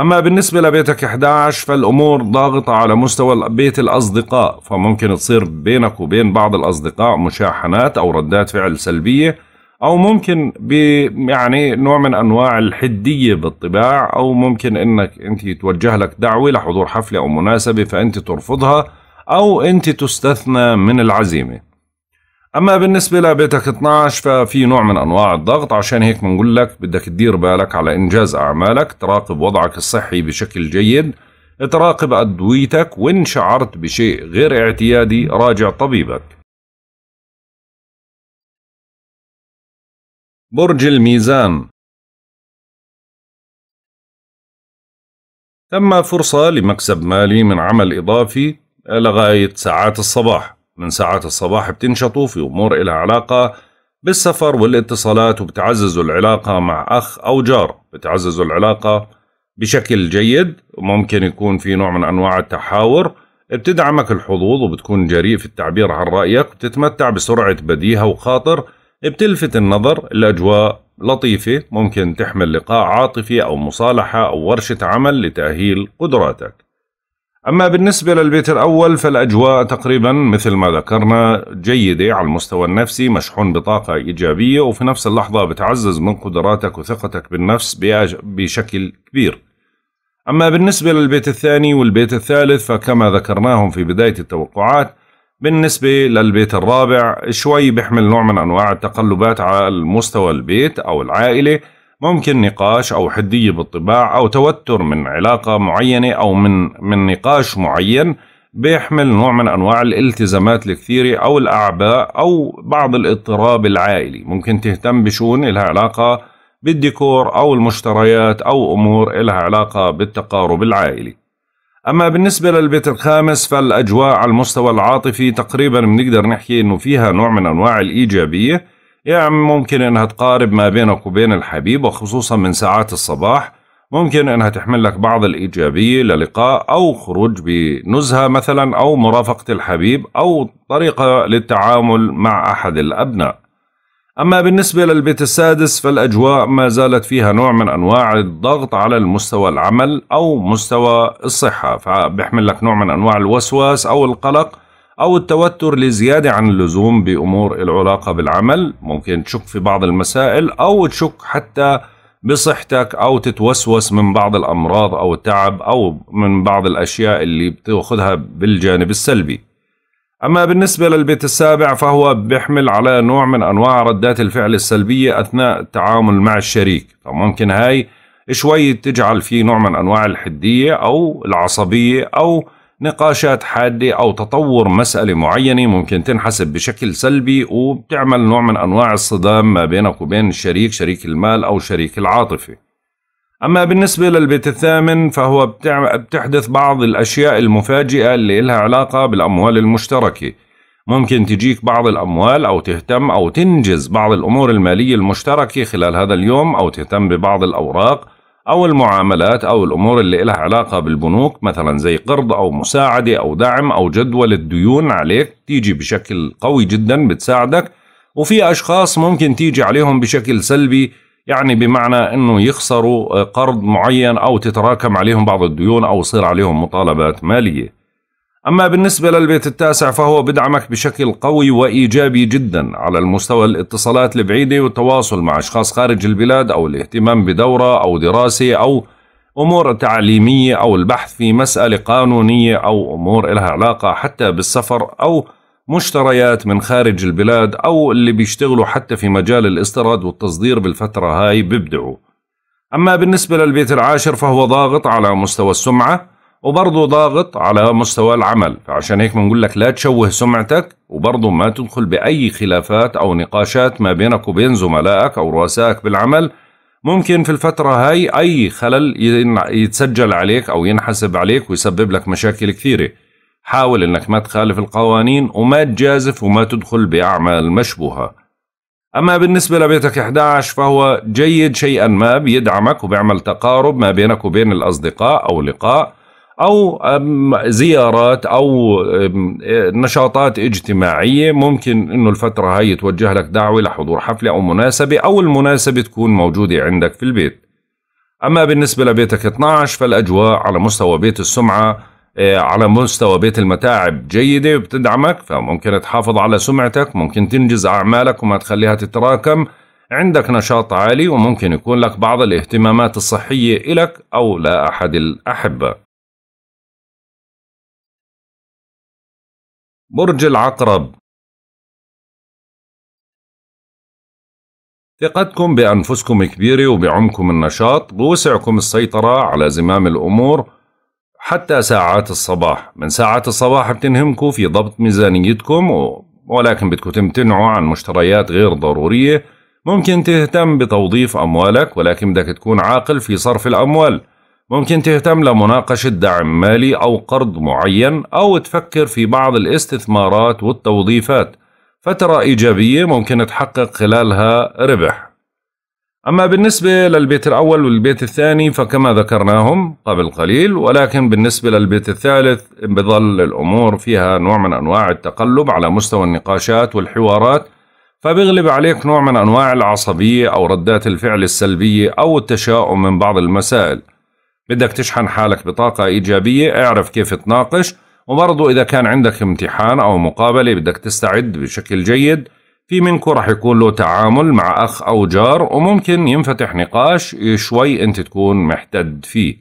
S1: أما بالنسبة لبيتك 11 فالأمور ضاغطة على مستوى بيت الأصدقاء فممكن تصير بينك وبين بعض الأصدقاء مشاحنات أو ردات فعل سلبية أو ممكن يعني نوع من أنواع الحدية بالطباع أو ممكن أنك أنت توجه لك دعوة لحضور حفلة أو مناسبة فأنت ترفضها أو أنت تستثنى من العزيمة اما بالنسبه لبيتك 12 ففي نوع من انواع الضغط عشان هيك بنقول لك بدك تدير بالك على انجاز اعمالك تراقب وضعك الصحي بشكل جيد تراقب ادويتك وان شعرت بشيء غير اعتيادي راجع طبيبك
S2: برج الميزان
S1: تم فرصة لمكسب مالي من عمل إضافي لغاية ساعات الصباح من ساعات الصباح بتنشطوا في أمور إلها علاقة بالسفر والاتصالات وبتعززوا العلاقة مع أخ أو جار بتعززوا العلاقة بشكل جيد ممكن يكون في نوع من أنواع التحاور بتدعمك الحظوظ وبتكون جريء في التعبير عن رأيك بتتمتع بسرعة بديهة وخاطر بتلفت النظر الأجواء لطيفة ممكن تحمل لقاء عاطفي أو مصالحة أو ورشة عمل لتأهيل قدراتك أما بالنسبة للبيت الأول فالأجواء تقريبا مثل ما ذكرنا جيدة على المستوى النفسي مشحون بطاقة إيجابية وفي نفس اللحظة بتعزز من قدراتك وثقتك بالنفس بشكل كبير أما بالنسبة للبيت الثاني والبيت الثالث فكما ذكرناهم في بداية التوقعات بالنسبة للبيت الرابع شوي بيحمل نوع من أنواع التقلبات على مستوى البيت أو العائلة ممكن نقاش أو حدية بالطباع أو توتر من علاقة معينة أو من من نقاش معين بيحمل نوع من أنواع الالتزامات الكثيرة أو الأعباء أو بعض الاضطراب العائلي ممكن تهتم بشؤون لها علاقة بالديكور أو المشتريات أو أمور لها علاقة بالتقارب العائلي أما بالنسبة للبيت الخامس فالأجواء على المستوى العاطفي تقريبا بنقدر نحكي أنه فيها نوع من أنواع الإيجابية يعني ممكن انها تقارب ما بينك وبين الحبيب وخصوصا من ساعات الصباح ممكن انها تحمل لك بعض الايجابيه للقاء او خروج بنزهه مثلا او مرافقه الحبيب او طريقه للتعامل مع احد الابناء. اما بالنسبه للبيت السادس فالاجواء ما زالت فيها نوع من انواع الضغط على المستوى العمل او مستوى الصحه فبيحمل لك نوع من انواع الوسواس او القلق أو التوتر لزيادة عن اللزوم بأمور العلاقة بالعمل ممكن تشك في بعض المسائل أو تشك حتى بصحتك أو تتوسوس من بعض الأمراض أو التعب أو من بعض الأشياء اللي بتأخذها بالجانب السلبي أما بالنسبة للبيت السابع فهو بيحمل على نوع من أنواع ردات الفعل السلبية أثناء التعامل مع الشريك فممكن هاي شوي تجعل فيه نوع من أنواع الحدية أو العصبية أو نقاشات حادة أو تطور مسألة معينة ممكن تنحسب بشكل سلبي وبتعمل نوع من أنواع الصدام ما بينك وبين الشريك شريك المال أو شريك العاطفة أما بالنسبة للبيت الثامن فهو بتحدث بعض الأشياء المفاجئة اللي إلها علاقة بالأموال المشتركة ممكن تجيك بعض الأموال أو تهتم أو تنجز بعض الأمور المالية المشتركة خلال هذا اليوم أو تهتم ببعض الأوراق أو المعاملات أو الأمور اللي لها علاقة بالبنوك مثلا زي قرض أو مساعدة أو دعم أو جدول الديون عليك تيجي بشكل قوي جدا بتساعدك وفي أشخاص ممكن تيجي عليهم بشكل سلبي يعني بمعنى أنه يخسروا قرض معين أو تتراكم عليهم بعض الديون أو يصير عليهم مطالبات مالية أما بالنسبة للبيت التاسع فهو بدعمك بشكل قوي وإيجابي جدا على المستوى الاتصالات البعيدة والتواصل مع أشخاص خارج البلاد أو الاهتمام بدورة أو دراسة أو أمور تعليمية أو البحث في مسألة قانونية أو أمور إلها علاقة حتى بالسفر أو مشتريات من خارج البلاد أو اللي بيشتغلوا حتى في مجال الاستيراد والتصدير بالفترة هاي بيبدعوا أما بالنسبة للبيت العاشر فهو ضاغط على مستوى السمعة وبرضه ضاغط على مستوى العمل فعشان هيك بنقول لك لا تشوه سمعتك وبرضه ما تدخل بأي خلافات أو نقاشات ما بينك وبين زملائك أو رؤسائك بالعمل ممكن في الفترة هاي أي خلل يتسجل عليك أو ينحسب عليك ويسبب لك مشاكل كثيرة حاول أنك ما تخالف القوانين وما تجازف وما تدخل بأعمال مشبوهة أما بالنسبة لبيتك 11 فهو جيد شيئا ما بيدعمك وبيعمل تقارب ما بينك وبين الأصدقاء أو لقاء او زيارات او نشاطات اجتماعيه ممكن انه الفتره هاي توجه لك دعوه لحضور حفله او مناسبه او المناسبه تكون موجوده عندك في البيت اما بالنسبه لبيتك 12 فالاجواء على مستوى بيت السمعه آه، على مستوى بيت المتاعب جيدة وبتدعمك فممكن تحافظ على سمعتك ممكن تنجز أعمالك وما تخليها تتراكم عندك نشاط عالي وممكن يكون لك بعض الاهتمامات الصحية إلك أو لأحد الأحبة
S2: برج العقرب
S1: ثقتكم بأنفسكم كبيرة وبعمكم النشاط بوسعكم السيطرة على زمام الأمور حتى ساعات الصباح من ساعات الصباح بتنهمكم في ضبط ميزانيتكم ولكن بدكم تمتنعوا عن مشتريات غير ضرورية ممكن تهتم بتوظيف أموالك ولكن بدك تكون عاقل في صرف الأموال ممكن تهتم لمناقشة دعم مالي أو قرض معين أو تفكر في بعض الاستثمارات والتوظيفات فترة إيجابية ممكن تحقق خلالها ربح أما بالنسبة للبيت الأول والبيت الثاني فكما ذكرناهم قبل قليل ولكن بالنسبة للبيت الثالث بظل الأمور فيها نوع من أنواع التقلب على مستوى النقاشات والحوارات فبيغلب عليك نوع من أنواع العصبية أو ردات الفعل السلبية أو التشاؤم من بعض المسائل بدك تشحن حالك بطاقة إيجابية اعرف كيف تناقش وبرضه إذا كان عندك امتحان أو مقابلة بدك تستعد بشكل جيد في منكم رح يكون له تعامل مع أخ أو جار وممكن ينفتح نقاش شوي أنت تكون محتد فيه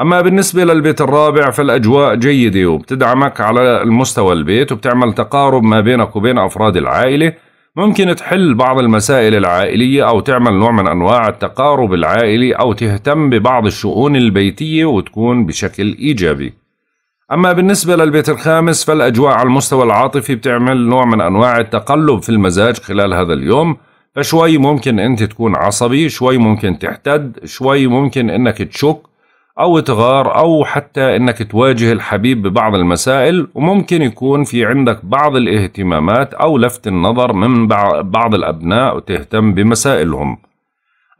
S1: أما بالنسبة للبيت الرابع فالأجواء جيدة وبتدعمك على المستوى البيت وبتعمل تقارب ما بينك وبين أفراد العائلة ممكن تحل بعض المسائل العائلية أو تعمل نوع من أنواع التقارب العائلي أو تهتم ببعض الشؤون البيتية وتكون بشكل إيجابي أما بالنسبة للبيت الخامس فالأجواء على المستوى العاطفي بتعمل نوع من أنواع التقلب في المزاج خلال هذا اليوم فشوي ممكن أنت تكون عصبي شوي ممكن تحتد شوي ممكن أنك تشك أو تغار أو حتى أنك تواجه الحبيب ببعض المسائل وممكن يكون في عندك بعض الاهتمامات أو لفت النظر من بعض الأبناء وتهتم بمسائلهم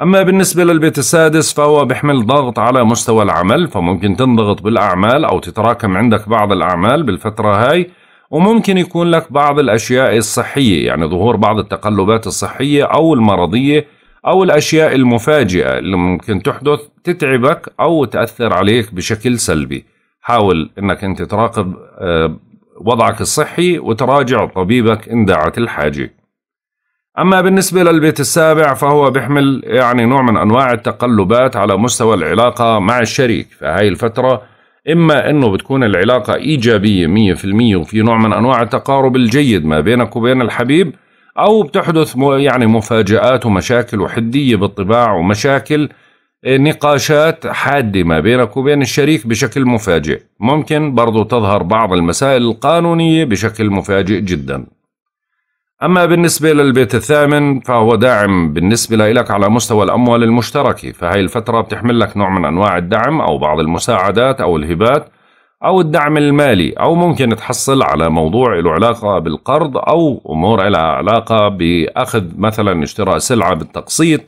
S1: أما بالنسبة للبيت السادس فهو بيحمل ضغط على مستوى العمل فممكن تنضغط بالأعمال أو تتراكم عندك بعض الأعمال بالفترة هاي وممكن يكون لك بعض الأشياء الصحية يعني ظهور بعض التقلبات الصحية أو المرضية أو الأشياء المفاجئة اللي ممكن تحدث تتعبك أو تأثر عليك بشكل سلبي حاول أنك أنت تراقب آه، وضعك الصحي وتراجع طبيبك إن دعت الحاجة أما بالنسبة للبيت السابع فهو بيحمل يعني نوع من أنواع التقلبات على مستوى العلاقة مع الشريك فهي الفترة إما أنه بتكون العلاقة إيجابية 100% وفي نوع من أنواع التقارب الجيد ما بينك وبين الحبيب أو بتحدث يعني مفاجآت ومشاكل وحدية بالطباع ومشاكل إيه، نقاشات حادة ما بينك وبين الشريك بشكل مفاجئ ممكن برضو تظهر بعض المسائل القانونية بشكل مفاجئ جدا أما بالنسبة للبيت الثامن فهو داعم بالنسبة لك على مستوى الأموال المشتركة فهي الفترة بتحمل لك نوع من أنواع الدعم أو بعض المساعدات أو الهبات أو الدعم المالي أو ممكن تحصل على موضوع له علاقة بالقرض أو أمور لها علاقة بأخذ مثلا اشتراء سلعة بالتقسيط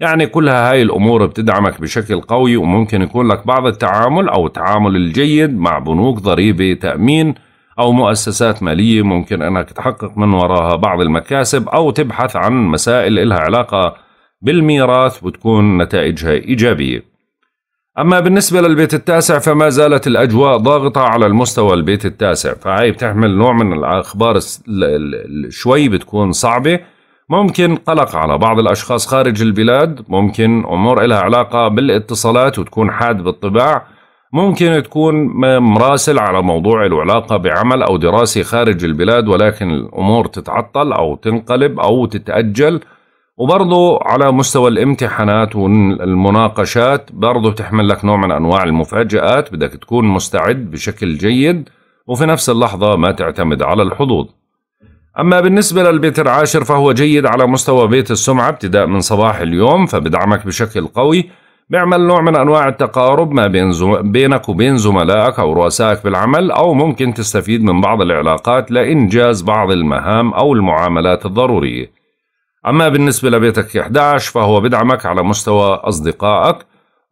S1: يعني كلها هاي الأمور بتدعمك بشكل قوي وممكن يكون لك بعض التعامل أو التعامل الجيد مع بنوك ضريبة تأمين أو مؤسسات مالية ممكن أنك تحقق من وراها بعض المكاسب أو تبحث عن مسائل إلها علاقة بالميراث وتكون نتائجها إيجابية أما بالنسبة للبيت التاسع فما زالت الأجواء ضاغطة على المستوى البيت التاسع فهي بتحمل نوع من الأخبار شوي بتكون صعبة ممكن قلق على بعض الأشخاص خارج البلاد ممكن أمور لها علاقة بالاتصالات وتكون حاد بالطباع ممكن تكون مراسل على موضوع العلاقة علاقة بعمل أو دراسة خارج البلاد ولكن الأمور تتعطل أو تنقلب أو تتأجل وبرضه على مستوى الامتحانات والمناقشات برضه بتحمل لك نوع من أنواع المفاجآت بدك تكون مستعد بشكل جيد وفي نفس اللحظة ما تعتمد على الحظوظ أما بالنسبة للبيت العاشر فهو جيد على مستوى بيت السمعة ابتداء من صباح اليوم فبدعمك بشكل قوي بيعمل نوع من أنواع التقارب ما بين زم... بينك وبين زملائك أو رؤسائك بالعمل أو ممكن تستفيد من بعض العلاقات لإنجاز بعض المهام أو المعاملات الضرورية أما بالنسبة لبيتك 11 فهو بدعمك على مستوى أصدقائك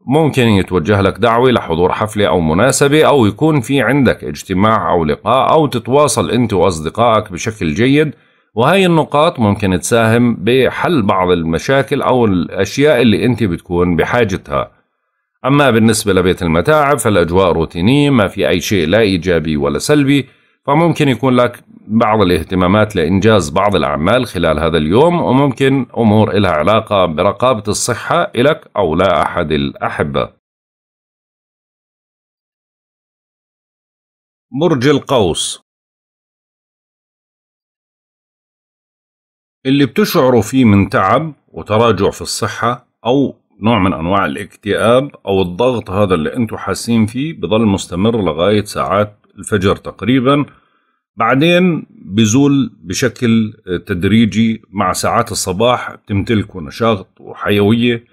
S1: ممكن يتوجه لك دعوة لحضور حفلة أو مناسبة أو يكون في عندك اجتماع أو لقاء أو تتواصل أنت وأصدقائك بشكل جيد وهي النقاط ممكن تساهم بحل بعض المشاكل أو الأشياء اللي أنت بتكون بحاجتها أما بالنسبة لبيت المتاعب فالأجواء روتينية ما في أي شيء لا إيجابي ولا سلبي فممكن يكون لك بعض الاهتمامات لإنجاز بعض الأعمال خلال هذا اليوم وممكن أمور لها علاقة برقابة الصحة إلك أو لأحد أحد الأحبة
S2: برج القوس اللي بتشعروا فيه من تعب
S1: وتراجع في الصحة أو نوع من أنواع الاكتئاب أو الضغط هذا اللي أنتوا حاسين فيه بظل مستمر لغاية ساعات الفجر تقريباً بعدين بزول بشكل تدريجي مع ساعات الصباح بتمتلكوا نشاط وحيوية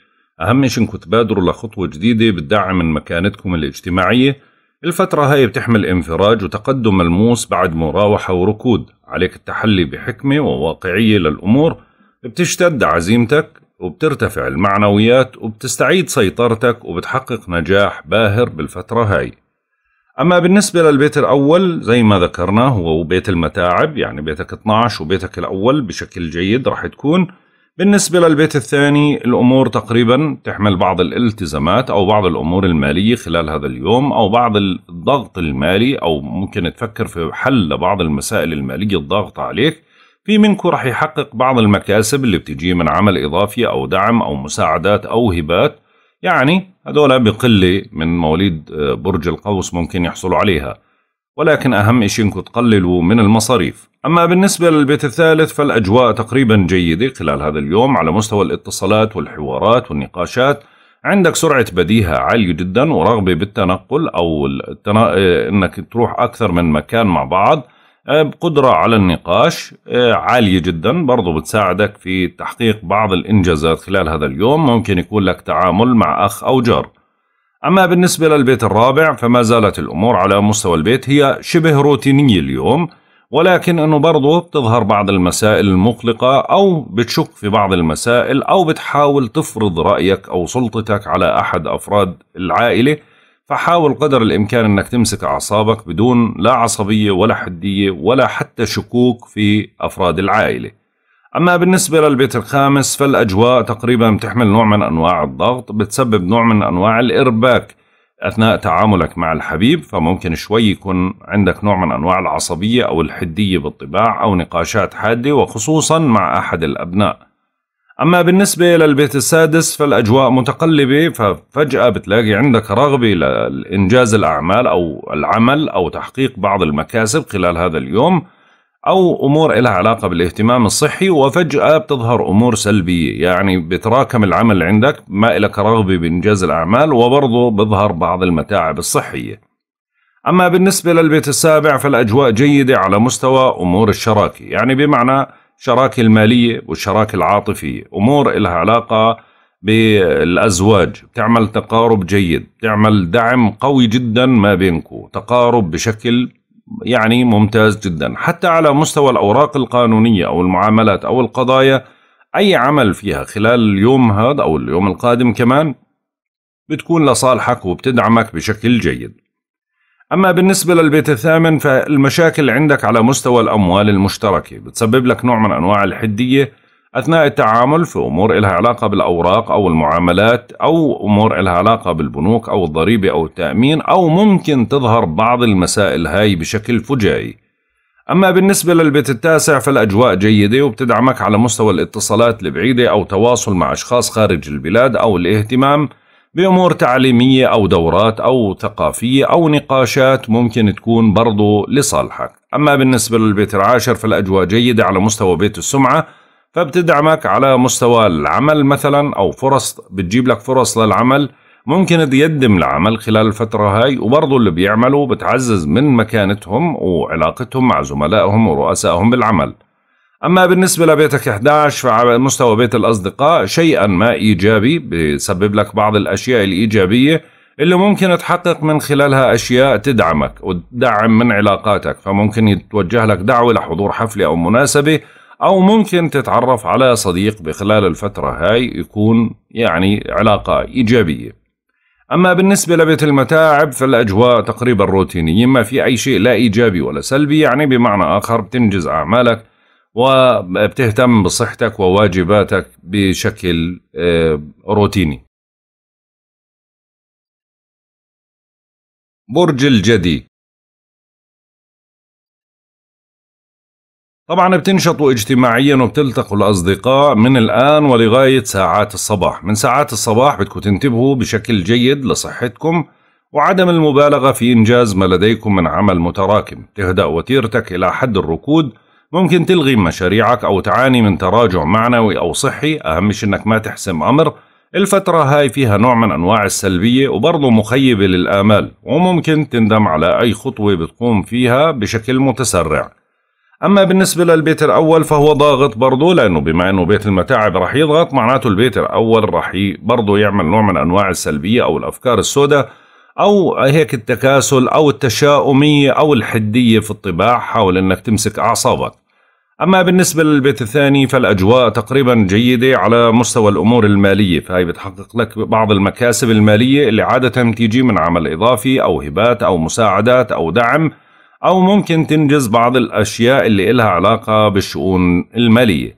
S1: أهم شيء إنكم تبادروا لخطوة جديدة بتدعم من مكانتكم الاجتماعية الفترة هاي بتحمل انفراج وتقدم ملموس بعد مراوحة وركود عليك التحلي بحكمة وواقعية للأمور بتشتد عزيمتك وبترتفع المعنويات وبتستعيد سيطرتك وبتحقق نجاح باهر بالفترة هاي أما بالنسبة للبيت الأول زي ما ذكرنا هو بيت المتاعب يعني بيتك 12 وبيتك الأول بشكل جيد راح تكون بالنسبة للبيت الثاني الأمور تقريبا تحمل بعض الالتزامات أو بعض الأمور المالية خلال هذا اليوم أو بعض الضغط المالي أو ممكن تفكر في حل لبعض المسائل المالية الضاغطة عليك في منكم راح يحقق بعض المكاسب اللي بتجي من عمل إضافي أو دعم أو مساعدات أو هبات يعني هذول بقلة من مواليد آه، برج القوس ممكن يحصلوا عليها ولكن أهم شيء أنكم تقللوا من المصاريف أما بالنسبة للبيت الثالث فالأجواء تقريبا جيدة خلال هذا اليوم على مستوى الاتصالات والحوارات والنقاشات عندك سرعة بديهة عالية جدا ورغبة بالتنقل أو التنا... آه، أنك تروح أكثر من مكان مع بعض قدرة على النقاش أه، عالية جدا برضو بتساعدك في تحقيق بعض الإنجازات خلال هذا اليوم ممكن يكون لك تعامل مع أخ أو جار أما بالنسبة للبيت الرابع فما زالت الأمور على مستوى البيت هي شبه روتينية اليوم ولكن أنه برضو بتظهر بعض المسائل المقلقة أو بتشك في بعض المسائل أو بتحاول تفرض رأيك أو سلطتك على أحد أفراد العائلة فحاول قدر الإمكان أنك تمسك أعصابك بدون لا عصبية ولا حدية ولا حتى شكوك في أفراد العائلة أما بالنسبة للبيت الخامس فالأجواء تقريبا بتحمل نوع من أنواع الضغط بتسبب نوع من أنواع الإرباك أثناء تعاملك مع الحبيب فممكن شوي يكون عندك نوع من أنواع العصبية أو الحدية بالطباع أو نقاشات حادة وخصوصا مع أحد الأبناء أما بالنسبة للبيت السادس فالأجواء متقلبة ففجأة بتلاقي عندك رغبة لإنجاز الأعمال أو العمل أو تحقيق بعض المكاسب خلال هذا اليوم أو أمور لها علاقة بالاهتمام الصحي وفجأة بتظهر أمور سلبية يعني بتراكم العمل عندك ما إلك رغبة بإنجاز الأعمال وبرضه بظهر بعض المتاعب الصحية أما بالنسبة للبيت السابع فالأجواء جيدة على مستوى أمور الشراكة يعني بمعنى الشراكة المالية والشراكة العاطفية أمور إلها علاقة بالأزواج بتعمل تقارب جيد بتعمل دعم قوي جدا ما بينكم تقارب بشكل يعني ممتاز جدا حتى على مستوى الأوراق القانونية أو المعاملات أو القضايا أي عمل فيها خلال اليوم هذا أو اليوم القادم كمان بتكون لصالحك وبتدعمك بشكل جيد أما بالنسبة للبيت الثامن فالمشاكل عندك على مستوى الأموال المشتركة بتسبب لك نوع من أنواع الحدية أثناء التعامل في أمور إلها علاقة بالأوراق أو المعاملات أو أمور إلها علاقة بالبنوك أو الضريبة أو التأمين أو ممكن تظهر بعض المسائل هاي بشكل فجائي أما بالنسبة للبيت التاسع فالأجواء جيدة وبتدعمك على مستوى الاتصالات البعيدة أو تواصل مع أشخاص خارج البلاد أو الاهتمام بأمور تعليمية أو دورات أو ثقافية أو نقاشات ممكن تكون برضو لصالحك أما بالنسبة للبيت العاشر فالأجواء جيدة على مستوى بيت السمعة فبتدعمك على مستوى العمل مثلا أو فرص بتجيب لك فرص للعمل ممكن تقدم العمل خلال الفترة هاي وبرضو اللي بيعملوا بتعزز من مكانتهم وعلاقتهم مع زملائهم ورؤسائهم بالعمل أما بالنسبة لبيتك 11 فعلى مستوى بيت الأصدقاء شيئا ما إيجابي بيسبب لك بعض الأشياء الإيجابية اللي ممكن تحقق من خلالها أشياء تدعمك وتدعم من علاقاتك فممكن يتوجه لك دعوة لحضور حفلة أو مناسبة أو ممكن تتعرف على صديق بخلال الفترة هاي يكون يعني علاقة إيجابية أما بالنسبة لبيت المتاعب فالأجواء تقريبا روتينية ما في أي شيء لا إيجابي ولا سلبي يعني بمعنى آخر بتنجز أعمالك وبتهتم بصحتك وواجباتك بشكل آه، روتيني
S2: برج الجدي
S1: طبعا بتنشطوا اجتماعيا وبتلتقوا الأصدقاء من الآن ولغاية ساعات الصباح من ساعات الصباح بدكم تنتبهوا بشكل جيد لصحتكم وعدم المبالغة في إنجاز ما لديكم من عمل متراكم تهدأ وتيرتك إلى حد الركود ممكن تلغي مشاريعك أو تعاني من تراجع معنوي أو صحي أهم شيء إنك ما تحسم أمر الفترة هاي فيها نوع من أنواع السلبية وبرضه مخيبة للآمال وممكن تندم على أي خطوة بتقوم فيها بشكل متسرع أما بالنسبة للبيت الأول فهو ضاغط برضه لأنه بما أنه بيت المتاعب رح يضغط معناته البيت الأول رح برضه يعمل نوع من أنواع السلبية أو الأفكار السوداء أو هيك التكاسل أو التشاؤمية أو الحدية في الطباع حاول أنك تمسك أعصابك أما بالنسبة للبيت الثاني فالأجواء تقريبا جيدة على مستوى الأمور المالية فهي بتحقق لك بعض المكاسب المالية اللي عادة تيجي من عمل إضافي أو هبات أو مساعدات أو دعم أو ممكن تنجز بعض الأشياء اللي إلها علاقة بالشؤون المالية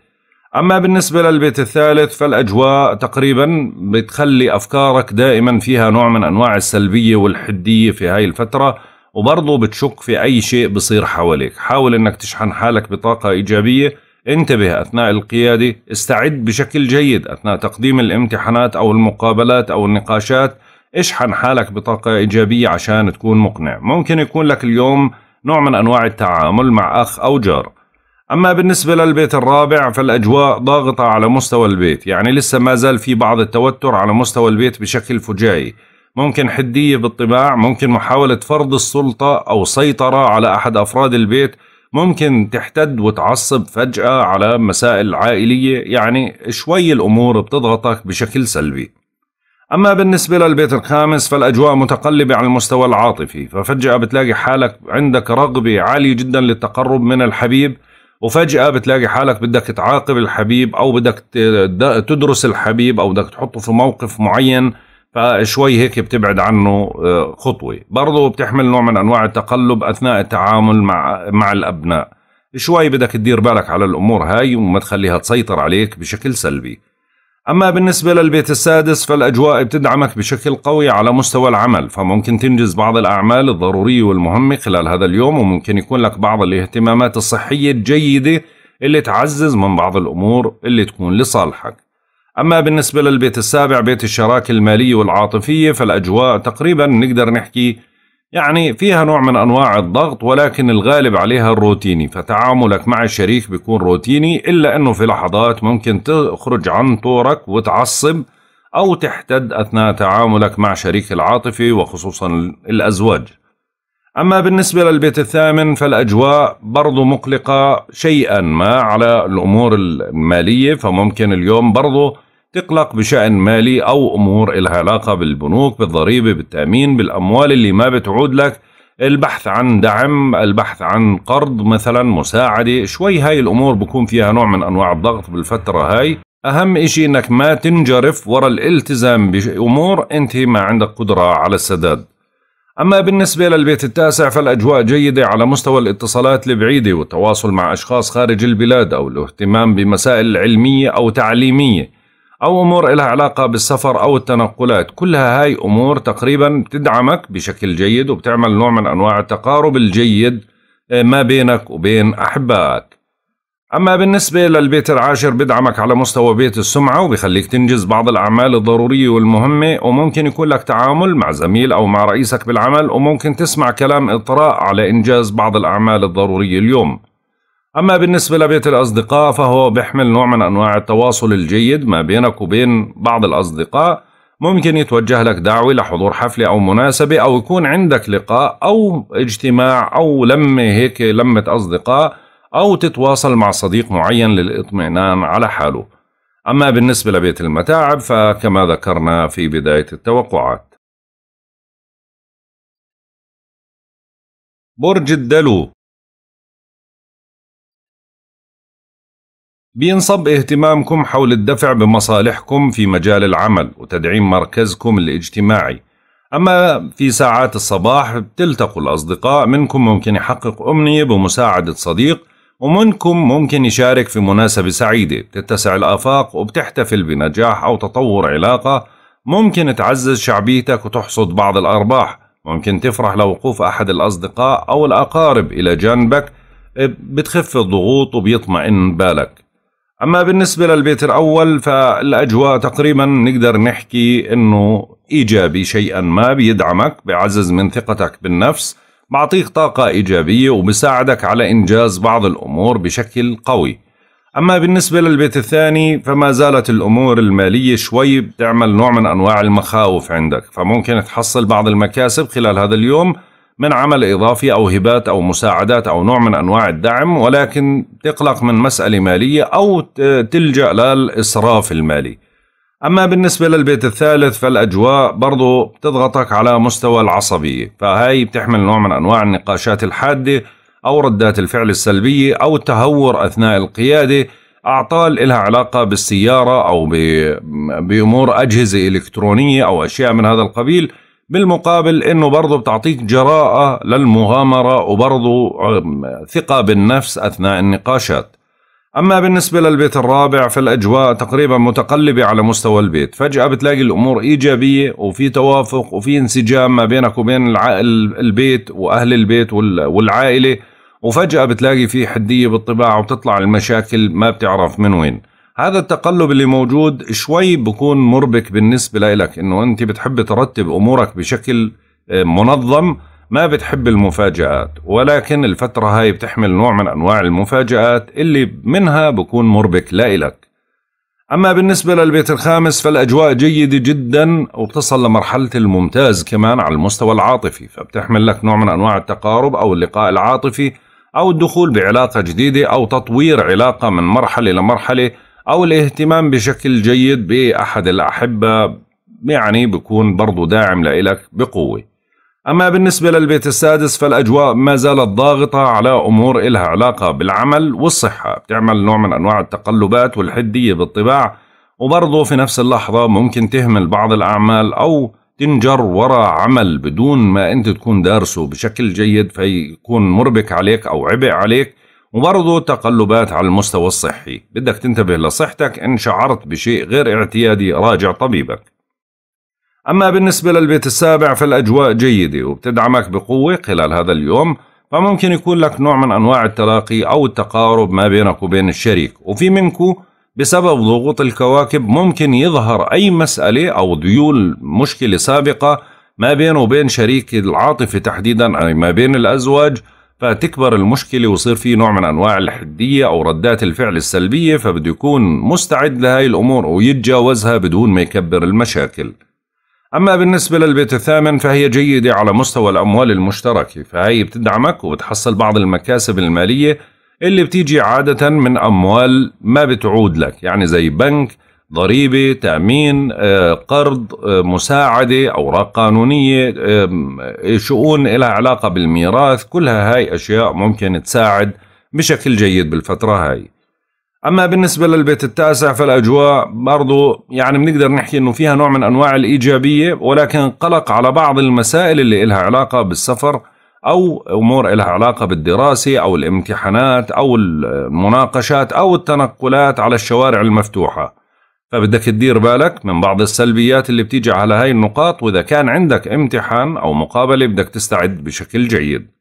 S1: أما بالنسبة للبيت الثالث فالأجواء تقريبا بتخلي أفكارك دائما فيها نوع من أنواع السلبية والحدية في هاي الفترة وبرضه بتشك في أي شيء بصير حواليك حاول أنك تشحن حالك بطاقة إيجابية انتبه أثناء القيادة استعد بشكل جيد أثناء تقديم الامتحانات أو المقابلات أو النقاشات اشحن حالك بطاقة إيجابية عشان تكون مقنع ممكن يكون لك اليوم نوع من أنواع التعامل مع أخ أو جار أما بالنسبة للبيت الرابع فالأجواء ضاغطة على مستوى البيت يعني لسه ما زال في بعض التوتر على مستوى البيت بشكل فجائي ممكن حدية بالطباع ممكن محاولة فرض السلطة أو سيطرة على أحد أفراد البيت ممكن تحتد وتعصب فجأة على مسائل عائلية يعني شوي الأمور بتضغطك بشكل سلبي أما بالنسبة للبيت الخامس فالأجواء متقلبة على المستوى العاطفي ففجأة بتلاقي حالك عندك رغبة عالية جدا للتقرب من الحبيب وفجأة بتلاقي حالك بدك تعاقب الحبيب أو بدك تدرس الحبيب أو بدك تحطه في موقف معين فشوي هيك بتبعد عنه آه، خطوة برضه بتحمل نوع من أنواع التقلب أثناء التعامل مع, مع الأبناء شوي بدك تدير بالك على الأمور هاي وما تخليها تسيطر عليك بشكل سلبي أما بالنسبة للبيت السادس فالأجواء بتدعمك بشكل قوي على مستوى العمل فممكن تنجز بعض الأعمال الضرورية والمهمة خلال هذا اليوم وممكن يكون لك بعض الاهتمامات الصحية الجيدة اللي تعزز من بعض الأمور اللي تكون لصالحك أما بالنسبة للبيت السابع بيت الشراكة المالية والعاطفية فالأجواء تقريبا نقدر نحكي يعني فيها نوع من أنواع الضغط ولكن الغالب عليها الروتيني فتعاملك مع الشريك بيكون روتيني إلا أنه في لحظات ممكن تخرج عن طورك وتعصب أو تحتد أثناء تعاملك مع شريك العاطفي وخصوصا الأزواج أما بالنسبة للبيت الثامن فالأجواء برضو مقلقة شيئا ما على الأمور المالية فممكن اليوم برضو تقلق بشأن مالي أو أمور إلها علاقة بالبنوك بالضريبة بالتأمين بالأموال اللي ما بتعود لك البحث عن دعم البحث عن قرض مثلا مساعدة شوي هاي الأمور بكون فيها نوع من أنواع الضغط بالفترة هاي أهم إشي إنك ما تنجرف وراء الالتزام بأمور أنت ما عندك قدرة على السداد أما بالنسبة للبيت التاسع فالأجواء جيدة على مستوى الاتصالات البعيدة والتواصل مع أشخاص خارج البلاد أو الاهتمام بمسائل علمية أو تعليمية أو أمور لها علاقة بالسفر أو التنقلات كلها هاي أمور تقريبا بتدعمك بشكل جيد وبتعمل نوع من أنواع التقارب الجيد آه، ما بينك وبين أحبائك أما بالنسبة للبيت العاشر بدعمك على مستوى بيت السمعة وبخليك تنجز بعض الأعمال الضرورية والمهمة وممكن يكون لك تعامل مع زميل أو مع رئيسك بالعمل وممكن تسمع كلام إطراء على إنجاز بعض الأعمال الضرورية اليوم أما بالنسبة لبيت الأصدقاء فهو بيحمل نوع من أنواع التواصل الجيد ما بينك وبين بعض الأصدقاء ممكن يتوجه لك دعوة لحضور حفلة أو مناسبة أو يكون عندك لقاء أو اجتماع أو لمة هيك لمة أصدقاء أو تتواصل مع صديق معين للإطمئنان على حاله أما بالنسبة لبيت المتاعب فكما ذكرنا في بداية التوقعات
S2: برج الدلو
S1: بينصب اهتمامكم حول الدفع بمصالحكم في مجال العمل وتدعيم مركزكم الاجتماعي أما في ساعات الصباح بتلتقوا الأصدقاء منكم ممكن يحقق أمنية بمساعدة صديق ومنكم ممكن يشارك في مناسبة سعيدة بتتسع الآفاق وبتحتفل بنجاح أو تطور علاقة ممكن تعزز شعبيتك وتحصد بعض الأرباح ممكن تفرح لوقوف أحد الأصدقاء أو الأقارب إلى جانبك بتخف الضغوط وبيطمئن بالك أما بالنسبة للبيت الأول فالأجواء تقريبا نقدر نحكي أنه إيجابي شيئا ما بيدعمك بيعزز من ثقتك بالنفس بعطيك طاقة إيجابية وبساعدك على إنجاز بعض الأمور بشكل قوي أما بالنسبة للبيت الثاني فما زالت الأمور المالية شوي بتعمل نوع من أنواع المخاوف عندك فممكن تحصل بعض المكاسب خلال هذا اليوم من عمل إضافي أو هبات أو مساعدات أو نوع من أنواع الدعم ولكن تقلق من مسألة مالية أو تلجأ للإسراف المالي أما بالنسبة للبيت الثالث فالأجواء برضو بتضغطك على مستوى العصبية فهاي بتحمل نوع من أنواع النقاشات الحادة أو ردات الفعل السلبية أو التهور أثناء القيادة أعطال إلها علاقة بالسيارة أو بأمور أجهزة إلكترونية أو أشياء من هذا القبيل بالمقابل انه برضه بتعطيك جراءة للمغامرة وبرضه ثقة بالنفس اثناء النقاشات أما بالنسبة للبيت الرابع فالأجواء تقريبا متقلبة على مستوى البيت فجأة بتلاقي الأمور إيجابية وفي توافق وفي انسجام ما بينك وبين الع... البيت وأهل البيت وال... والعائلة وفجأة بتلاقي في حدية بالطباع وبتطلع المشاكل ما بتعرف من وين هذا التقلب اللي موجود شوي بكون مربك بالنسبة لك إنه أنت بتحب ترتب أمورك بشكل آه، منظم ما بتحب المفاجآت ولكن الفترة هاي بتحمل نوع من أنواع المفاجآت اللي منها بكون مربك لا إلك أما بالنسبة للبيت الخامس فالأجواء جيدة جدا وبتصل لمرحلة الممتاز كمان على المستوى العاطفي فبتحمل لك نوع من أنواع التقارب أو اللقاء العاطفي أو الدخول بعلاقة جديدة أو تطوير علاقة من مرحلة لمرحلة أو الاهتمام بشكل جيد بأحد الأحبة يعني بكون برضو داعم لإلك بقوة أما بالنسبة للبيت السادس فالأجواء ما زالت ضاغطة على أمور إلها علاقة بالعمل والصحة بتعمل نوع من أنواع التقلبات والحدية بالطباع وبرضه في نفس اللحظة ممكن تهمل بعض الأعمال أو تنجر وراء عمل بدون ما أنت تكون دارسه بشكل جيد فيكون مربك عليك أو عبء عليك وبرضه تقلبات على المستوى الصحي بدك تنتبه لصحتك إن شعرت بشيء غير اعتيادي راجع طبيبك أما بالنسبة للبيت السابع فالأجواء جيدة وبتدعمك بقوة خلال هذا اليوم فممكن يكون لك نوع من أنواع التلاقي أو التقارب ما بينك وبين الشريك وفي منكو بسبب ضغوط الكواكب ممكن يظهر أي مسألة أو ديول مشكلة سابقة ما بينه وبين شريك العاطفة تحديدا أي ما بين الأزواج فتكبر المشكلة ويصير في نوع من أنواع الحدية أو ردات الفعل السلبية فبده يكون مستعد لهذه الأمور ويتجاوزها بدون ما يكبر المشاكل أما بالنسبة للبيت الثامن فهي جيدة على مستوى الأموال المشتركة فهي بتدعمك وبتحصل بعض المكاسب المالية اللي بتيجي عادة من أموال ما بتعود لك يعني زي بنك ضريبة تأمين آه، قرض آه، مساعدة أوراق قانونية شؤون لها علاقة بالميراث كلها هاي أشياء ممكن تساعد بشكل جيد بالفترة هاي اما بالنسبه للبيت التاسع فالاجواء برضو يعني بنقدر نحكي انه فيها نوع من انواع الايجابيه ولكن قلق على بعض المسائل اللي إلها علاقه بالسفر او امور إلها علاقه بالدراسه او الامتحانات او المناقشات او التنقلات على الشوارع المفتوحه فبدك تدير بالك من بعض السلبيات اللي بتيجي على هاي النقاط واذا كان عندك امتحان او مقابله بدك تستعد بشكل جيد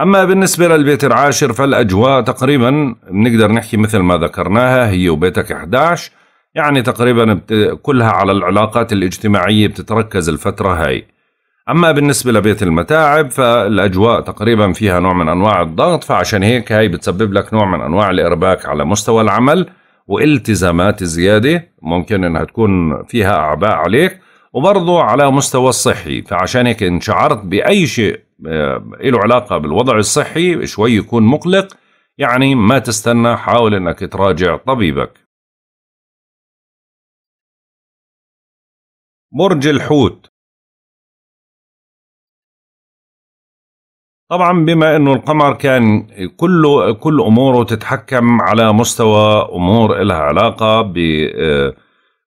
S1: أما بالنسبة للبيت العاشر فالأجواء تقريبا بنقدر نحكي مثل ما ذكرناها هي وبيتك 11 يعني تقريبا كلها على العلاقات الاجتماعية بتتركز الفترة هاي أما بالنسبة لبيت المتاعب فالأجواء تقريبا فيها نوع من أنواع الضغط فعشان هيك هاي بتسبب لك نوع من أنواع الإرباك على مستوى العمل والتزامات زيادة ممكن أنها تكون فيها أعباء عليك وبرضه على مستوى الصحي فعشان هيك إن شعرت بأي شيء آه، له علاقة بالوضع الصحي شوي يكون مقلق يعني ما تستنى حاول أنك تراجع طبيبك
S2: برج الحوت
S1: طبعا بما انه القمر كان كله كل اموره تتحكم على مستوى امور لها علاقه ب آه،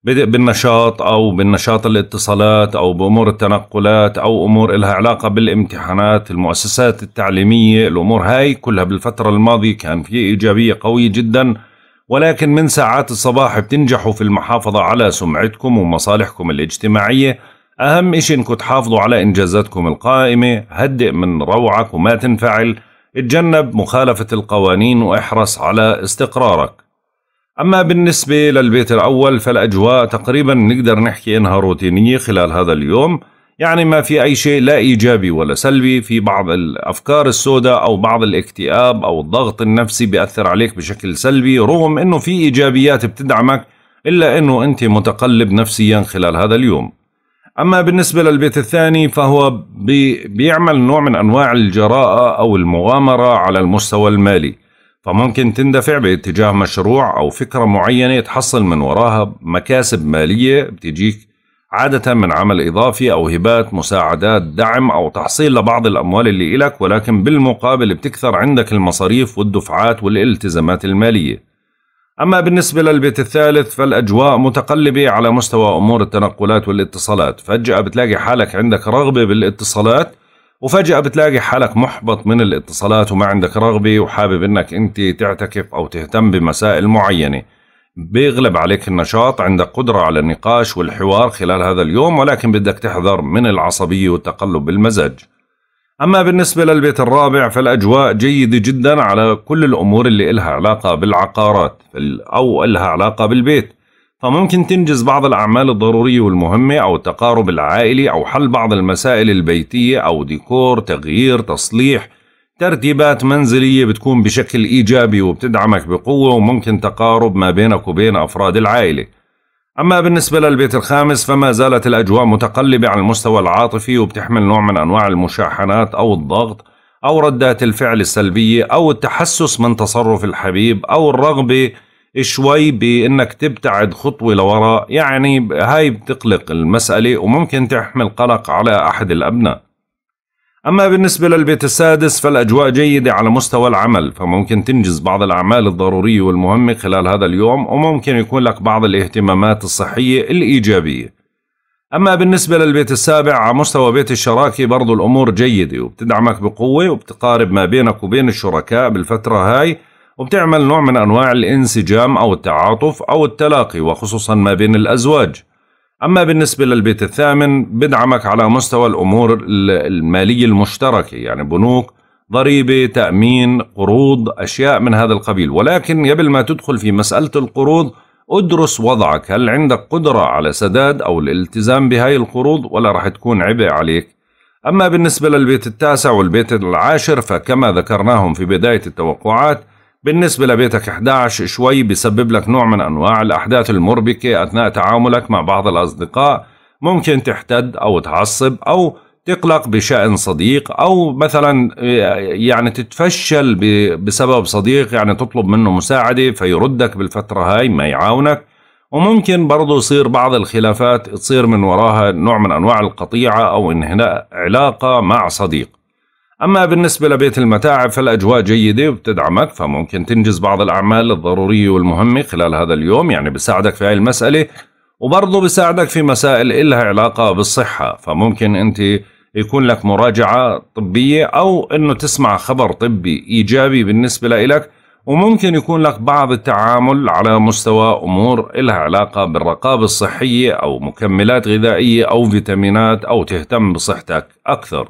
S1: بدء بالنشاط أو بالنشاط الاتصالات أو بأمور التنقلات أو أمور إلها علاقة بالامتحانات المؤسسات التعليمية الأمور هاي كلها بالفترة الماضية كان في إيجابية قوية جدا ولكن من ساعات الصباح بتنجحوا في المحافظة على سمعتكم ومصالحكم الاجتماعية أهم إشي إنكم تحافظوا على إنجازاتكم القائمة هدئ من روعك وما تنفعل اتجنب مخالفة القوانين واحرص على استقرارك أما بالنسبة للبيت الأول فالأجواء تقريبا نقدر نحكي إنها روتينية خلال هذا اليوم يعني ما في أي شيء لا إيجابي ولا سلبي في بعض الأفكار السوداء أو بعض الاكتئاب أو الضغط النفسي بيأثر عليك بشكل سلبي رغم إنه في إيجابيات بتدعمك إلا إنه أنت متقلب نفسيا خلال هذا اليوم أما بالنسبة للبيت الثاني فهو بيعمل نوع من أنواع الجراءة أو المغامرة على المستوى المالي فممكن تندفع باتجاه مشروع أو فكرة معينة تحصل من وراها مكاسب مالية بتجيك عادة من عمل إضافي أو هبات مساعدات دعم أو تحصيل لبعض الأموال اللي إلك ولكن بالمقابل بتكثر عندك المصاريف والدفعات والالتزامات المالية أما بالنسبة للبيت الثالث فالأجواء متقلبة على مستوى أمور التنقلات والاتصالات فجأة بتلاقي حالك عندك رغبة بالاتصالات وفجأة بتلاقي حالك محبط من الاتصالات وما عندك رغبة وحابب انك انت تعتكف او تهتم بمسائل معينة بيغلب عليك النشاط عندك قدرة على النقاش والحوار خلال هذا اليوم ولكن بدك تحذر من العصبية والتقلب بالمزاج أما بالنسبة للبيت الرابع فالأجواء جيدة جدا على كل الأمور اللي إلها علاقة بالعقارات أو إلها علاقة بالبيت فممكن تنجز بعض الأعمال الضرورية والمهمة أو التقارب العائلي أو حل بعض المسائل البيتية أو ديكور تغيير تصليح ترتيبات منزلية بتكون بشكل إيجابي وبتدعمك بقوة وممكن تقارب ما بينك وبين أفراد العائلة أما بالنسبة للبيت الخامس فما زالت الأجواء متقلبة على المستوى العاطفي وبتحمل نوع من أنواع المشاحنات أو الضغط أو ردات الفعل السلبية أو التحسس من تصرف الحبيب أو الرغبة شوي بانك تبتعد خطوه لوراء يعني هاي بتقلق المساله وممكن تحمل قلق على احد الابناء اما بالنسبه للبيت السادس فالاجواء جيده على مستوى العمل فممكن تنجز بعض الاعمال الضروريه والمهمه خلال هذا اليوم وممكن يكون لك بعض الاهتمامات الصحيه الايجابيه أما بالنسبة للبيت السابع على مستوى بيت الشراكة برضو الأمور جيدة وبتدعمك بقوة وبتقارب ما بينك وبين الشركاء بالفترة هاي وبتعمل نوع من أنواع الانسجام أو التعاطف أو التلاقي وخصوصا ما بين الأزواج أما بالنسبة للبيت الثامن بدعمك على مستوى الأمور المالية المشتركة يعني بنوك ضريبة تأمين قروض أشياء من هذا القبيل ولكن قبل ما تدخل في مسألة القروض ادرس وضعك هل عندك قدرة على سداد أو الالتزام بهاي القروض ولا راح تكون عبء عليك أما بالنسبة للبيت التاسع والبيت العاشر فكما ذكرناهم في بداية التوقعات بالنسبة لبيتك 11 شوي بيسبب لك نوع من أنواع الأحداث المربكة أثناء تعاملك مع بعض الأصدقاء ممكن تحتد أو تعصب أو تقلق بشأن صديق أو مثلا يعني تتفشل بسبب صديق يعني تطلب منه مساعدة فيردك بالفترة هاي ما يعاونك وممكن برضه يصير بعض الخلافات تصير من وراها نوع من أنواع القطيعة أو انهاء علاقة مع صديق أما بالنسبة لبيت المتاعب فالأجواء جيدة وبتدعمك فممكن تنجز بعض الأعمال الضرورية والمهمة خلال هذا اليوم يعني بساعدك في هاي المسألة وبرضه بساعدك في مسائل إلها علاقة بالصحة فممكن أنت يكون لك مراجعة طبية أو أنه تسمع خبر طبي إيجابي بالنسبة لإلك وممكن يكون لك بعض التعامل على مستوى أمور إلها علاقة بالرقابة الصحية أو مكملات غذائية أو فيتامينات أو تهتم بصحتك أكثر